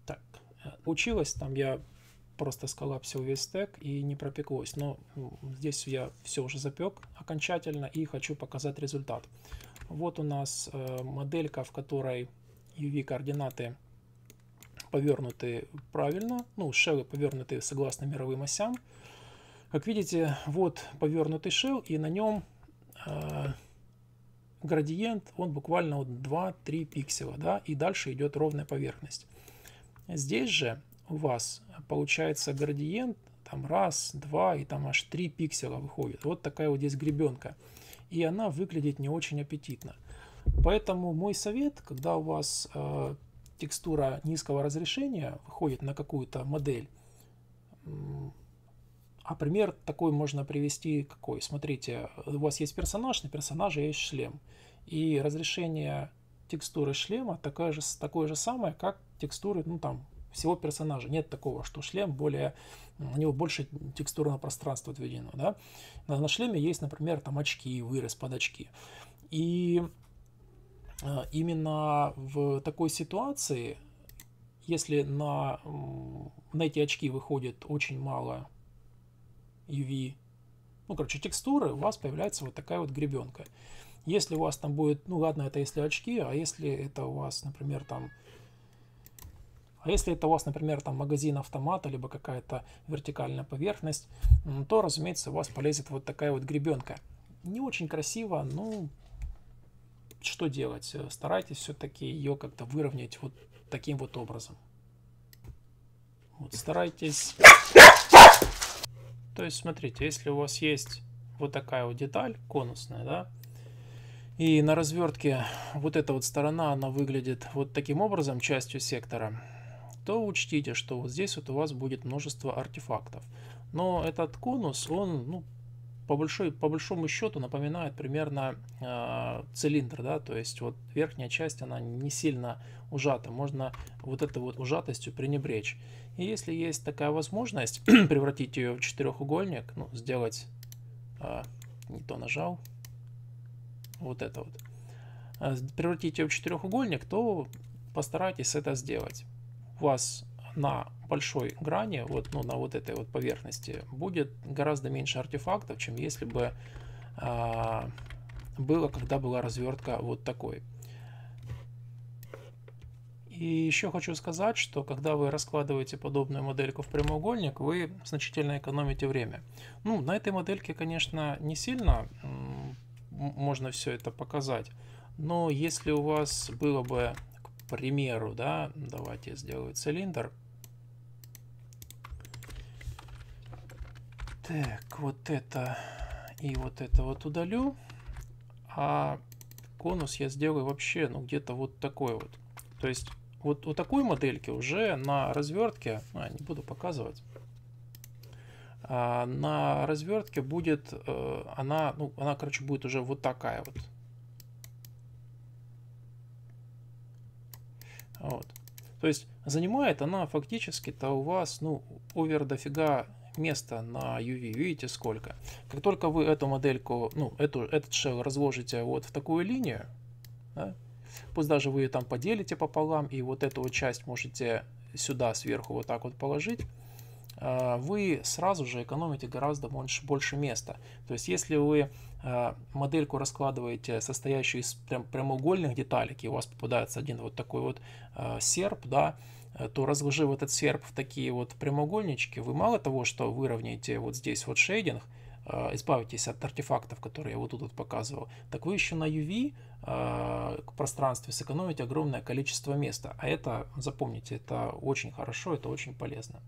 Так, э, училась там я просто сколлапсил весь стек и не пропеклось. Но ну, здесь я все уже запек окончательно и хочу показать результат. Вот у нас э, моделька, в которой UV-координаты повернуты правильно, ну, шелы повернуты согласно мировым осям. Как видите, вот повернутый шел, и на нем Э, градиент, он буквально вот 2-3 пикселя, да, и дальше идет ровная поверхность. Здесь же у вас получается градиент, там раз, два и там аж три пикселя выходит. Вот такая вот здесь гребенка. И она выглядит не очень аппетитно. Поэтому мой совет, когда у вас э, текстура низкого разрешения выходит на какую-то модель, а пример такой можно привести какой? Смотрите, у вас есть персонаж, на персонаже есть шлем. И разрешение текстуры шлема такое же, такое же самое, как текстуры, ну там, всего персонажа. Нет такого, что шлем более, у него больше текстурного пространства отведено, да. На, на шлеме есть, например, там очки, вырез под очки. И э, именно в такой ситуации, если на, на эти очки выходит очень мало UV, ну, короче, текстуры, у вас появляется вот такая вот гребенка. Если у вас там будет, ну, ладно, это если очки, а если это у вас, например, там, а если это у вас, например, там магазин автомата, либо какая-то вертикальная поверхность, то, разумеется, у вас полезет вот такая вот гребенка. Не очень красиво, но ну, что делать? Старайтесь все-таки ее как-то выровнять вот таким вот образом. Вот старайтесь... То есть, смотрите, если у вас есть вот такая вот деталь конусная, да, и на развертке вот эта вот сторона, она выглядит вот таким образом, частью сектора, то учтите, что вот здесь вот у вас будет множество артефактов. Но этот конус, он, ну, по, большой, по большому счету напоминает примерно э, цилиндр, да, то есть вот верхняя часть, она не сильно ужата, можно вот этой вот ужатостью пренебречь. И если есть такая возможность превратить ее в четырехугольник, ну, сделать, э, не то нажал, вот это вот, э, превратить ее в четырехугольник, то постарайтесь это сделать. У вас на большой грани, вот, ну, на вот этой вот поверхности, будет гораздо меньше артефактов, чем если бы а, было, когда была развертка вот такой. И еще хочу сказать, что когда вы раскладываете подобную модельку в прямоугольник, вы значительно экономите время. Ну, на этой модельке, конечно, не сильно можно все это показать, но если у вас было бы, к примеру, да, давайте я сделаю цилиндр, Так, вот это и вот это вот удалю. А конус я сделаю вообще, ну, где-то вот такой вот. То есть вот, вот такой модельки уже на развертке, а, не буду показывать, а, на развертке будет, э, она, ну, она, короче, будет уже вот такая вот. Вот. То есть занимает она фактически-то у вас, ну, овер дофига места на UV, видите сколько? Как только вы эту модельку, ну, эту, этот shell разложите вот в такую линию, да, пусть даже вы ее там поделите пополам, и вот эту вот часть можете сюда сверху вот так вот положить, а, вы сразу же экономите гораздо больше, больше места. То есть, если вы а, модельку раскладываете, состоящую из прям, прямоугольных деталек, и у вас попадается один вот такой вот а, серп, да, Э, то разложив этот серп в такие вот прямоугольнички, вы мало того, что выровняете вот здесь вот шейдинг, э, избавитесь от артефактов, которые я вот тут вот показывал, так вы еще на UV к э, пространстве сэкономите огромное количество места. А это, запомните, это очень хорошо, это очень полезно.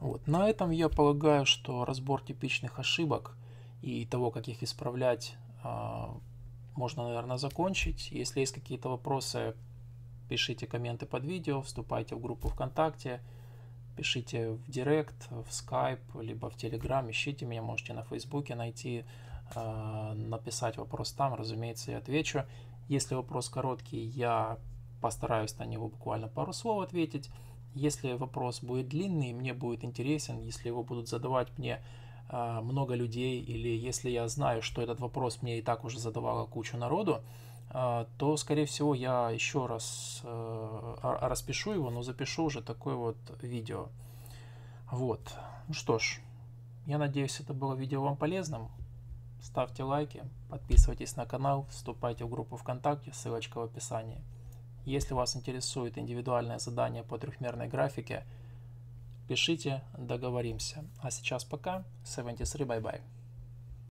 Вот. На этом я полагаю, что разбор типичных ошибок и того, как их исправлять, можно, наверное, закончить. Если есть какие-то вопросы, пишите комменты под видео, вступайте в группу ВКонтакте, пишите в Директ, в Skype, либо в Telegram, ищите меня, можете на Фейсбуке найти, а, написать вопрос там, разумеется, я отвечу. Если вопрос короткий, я постараюсь на него буквально пару слов ответить. Если вопрос будет длинный, мне будет интересен, если его будут задавать мне а, много людей, или если я знаю, что этот вопрос мне и так уже задавала кучу народу, а, то, скорее всего, я еще раз э, а, распишу его, но запишу уже такое вот видео. Вот. Ну что ж, я надеюсь, это было видео вам полезным. Ставьте лайки, подписывайтесь на канал, вступайте в группу ВКонтакте, ссылочка в описании. Если вас интересует индивидуальное задание по трехмерной графике – Пишите, договоримся. А сейчас пока. 70 бай-бай.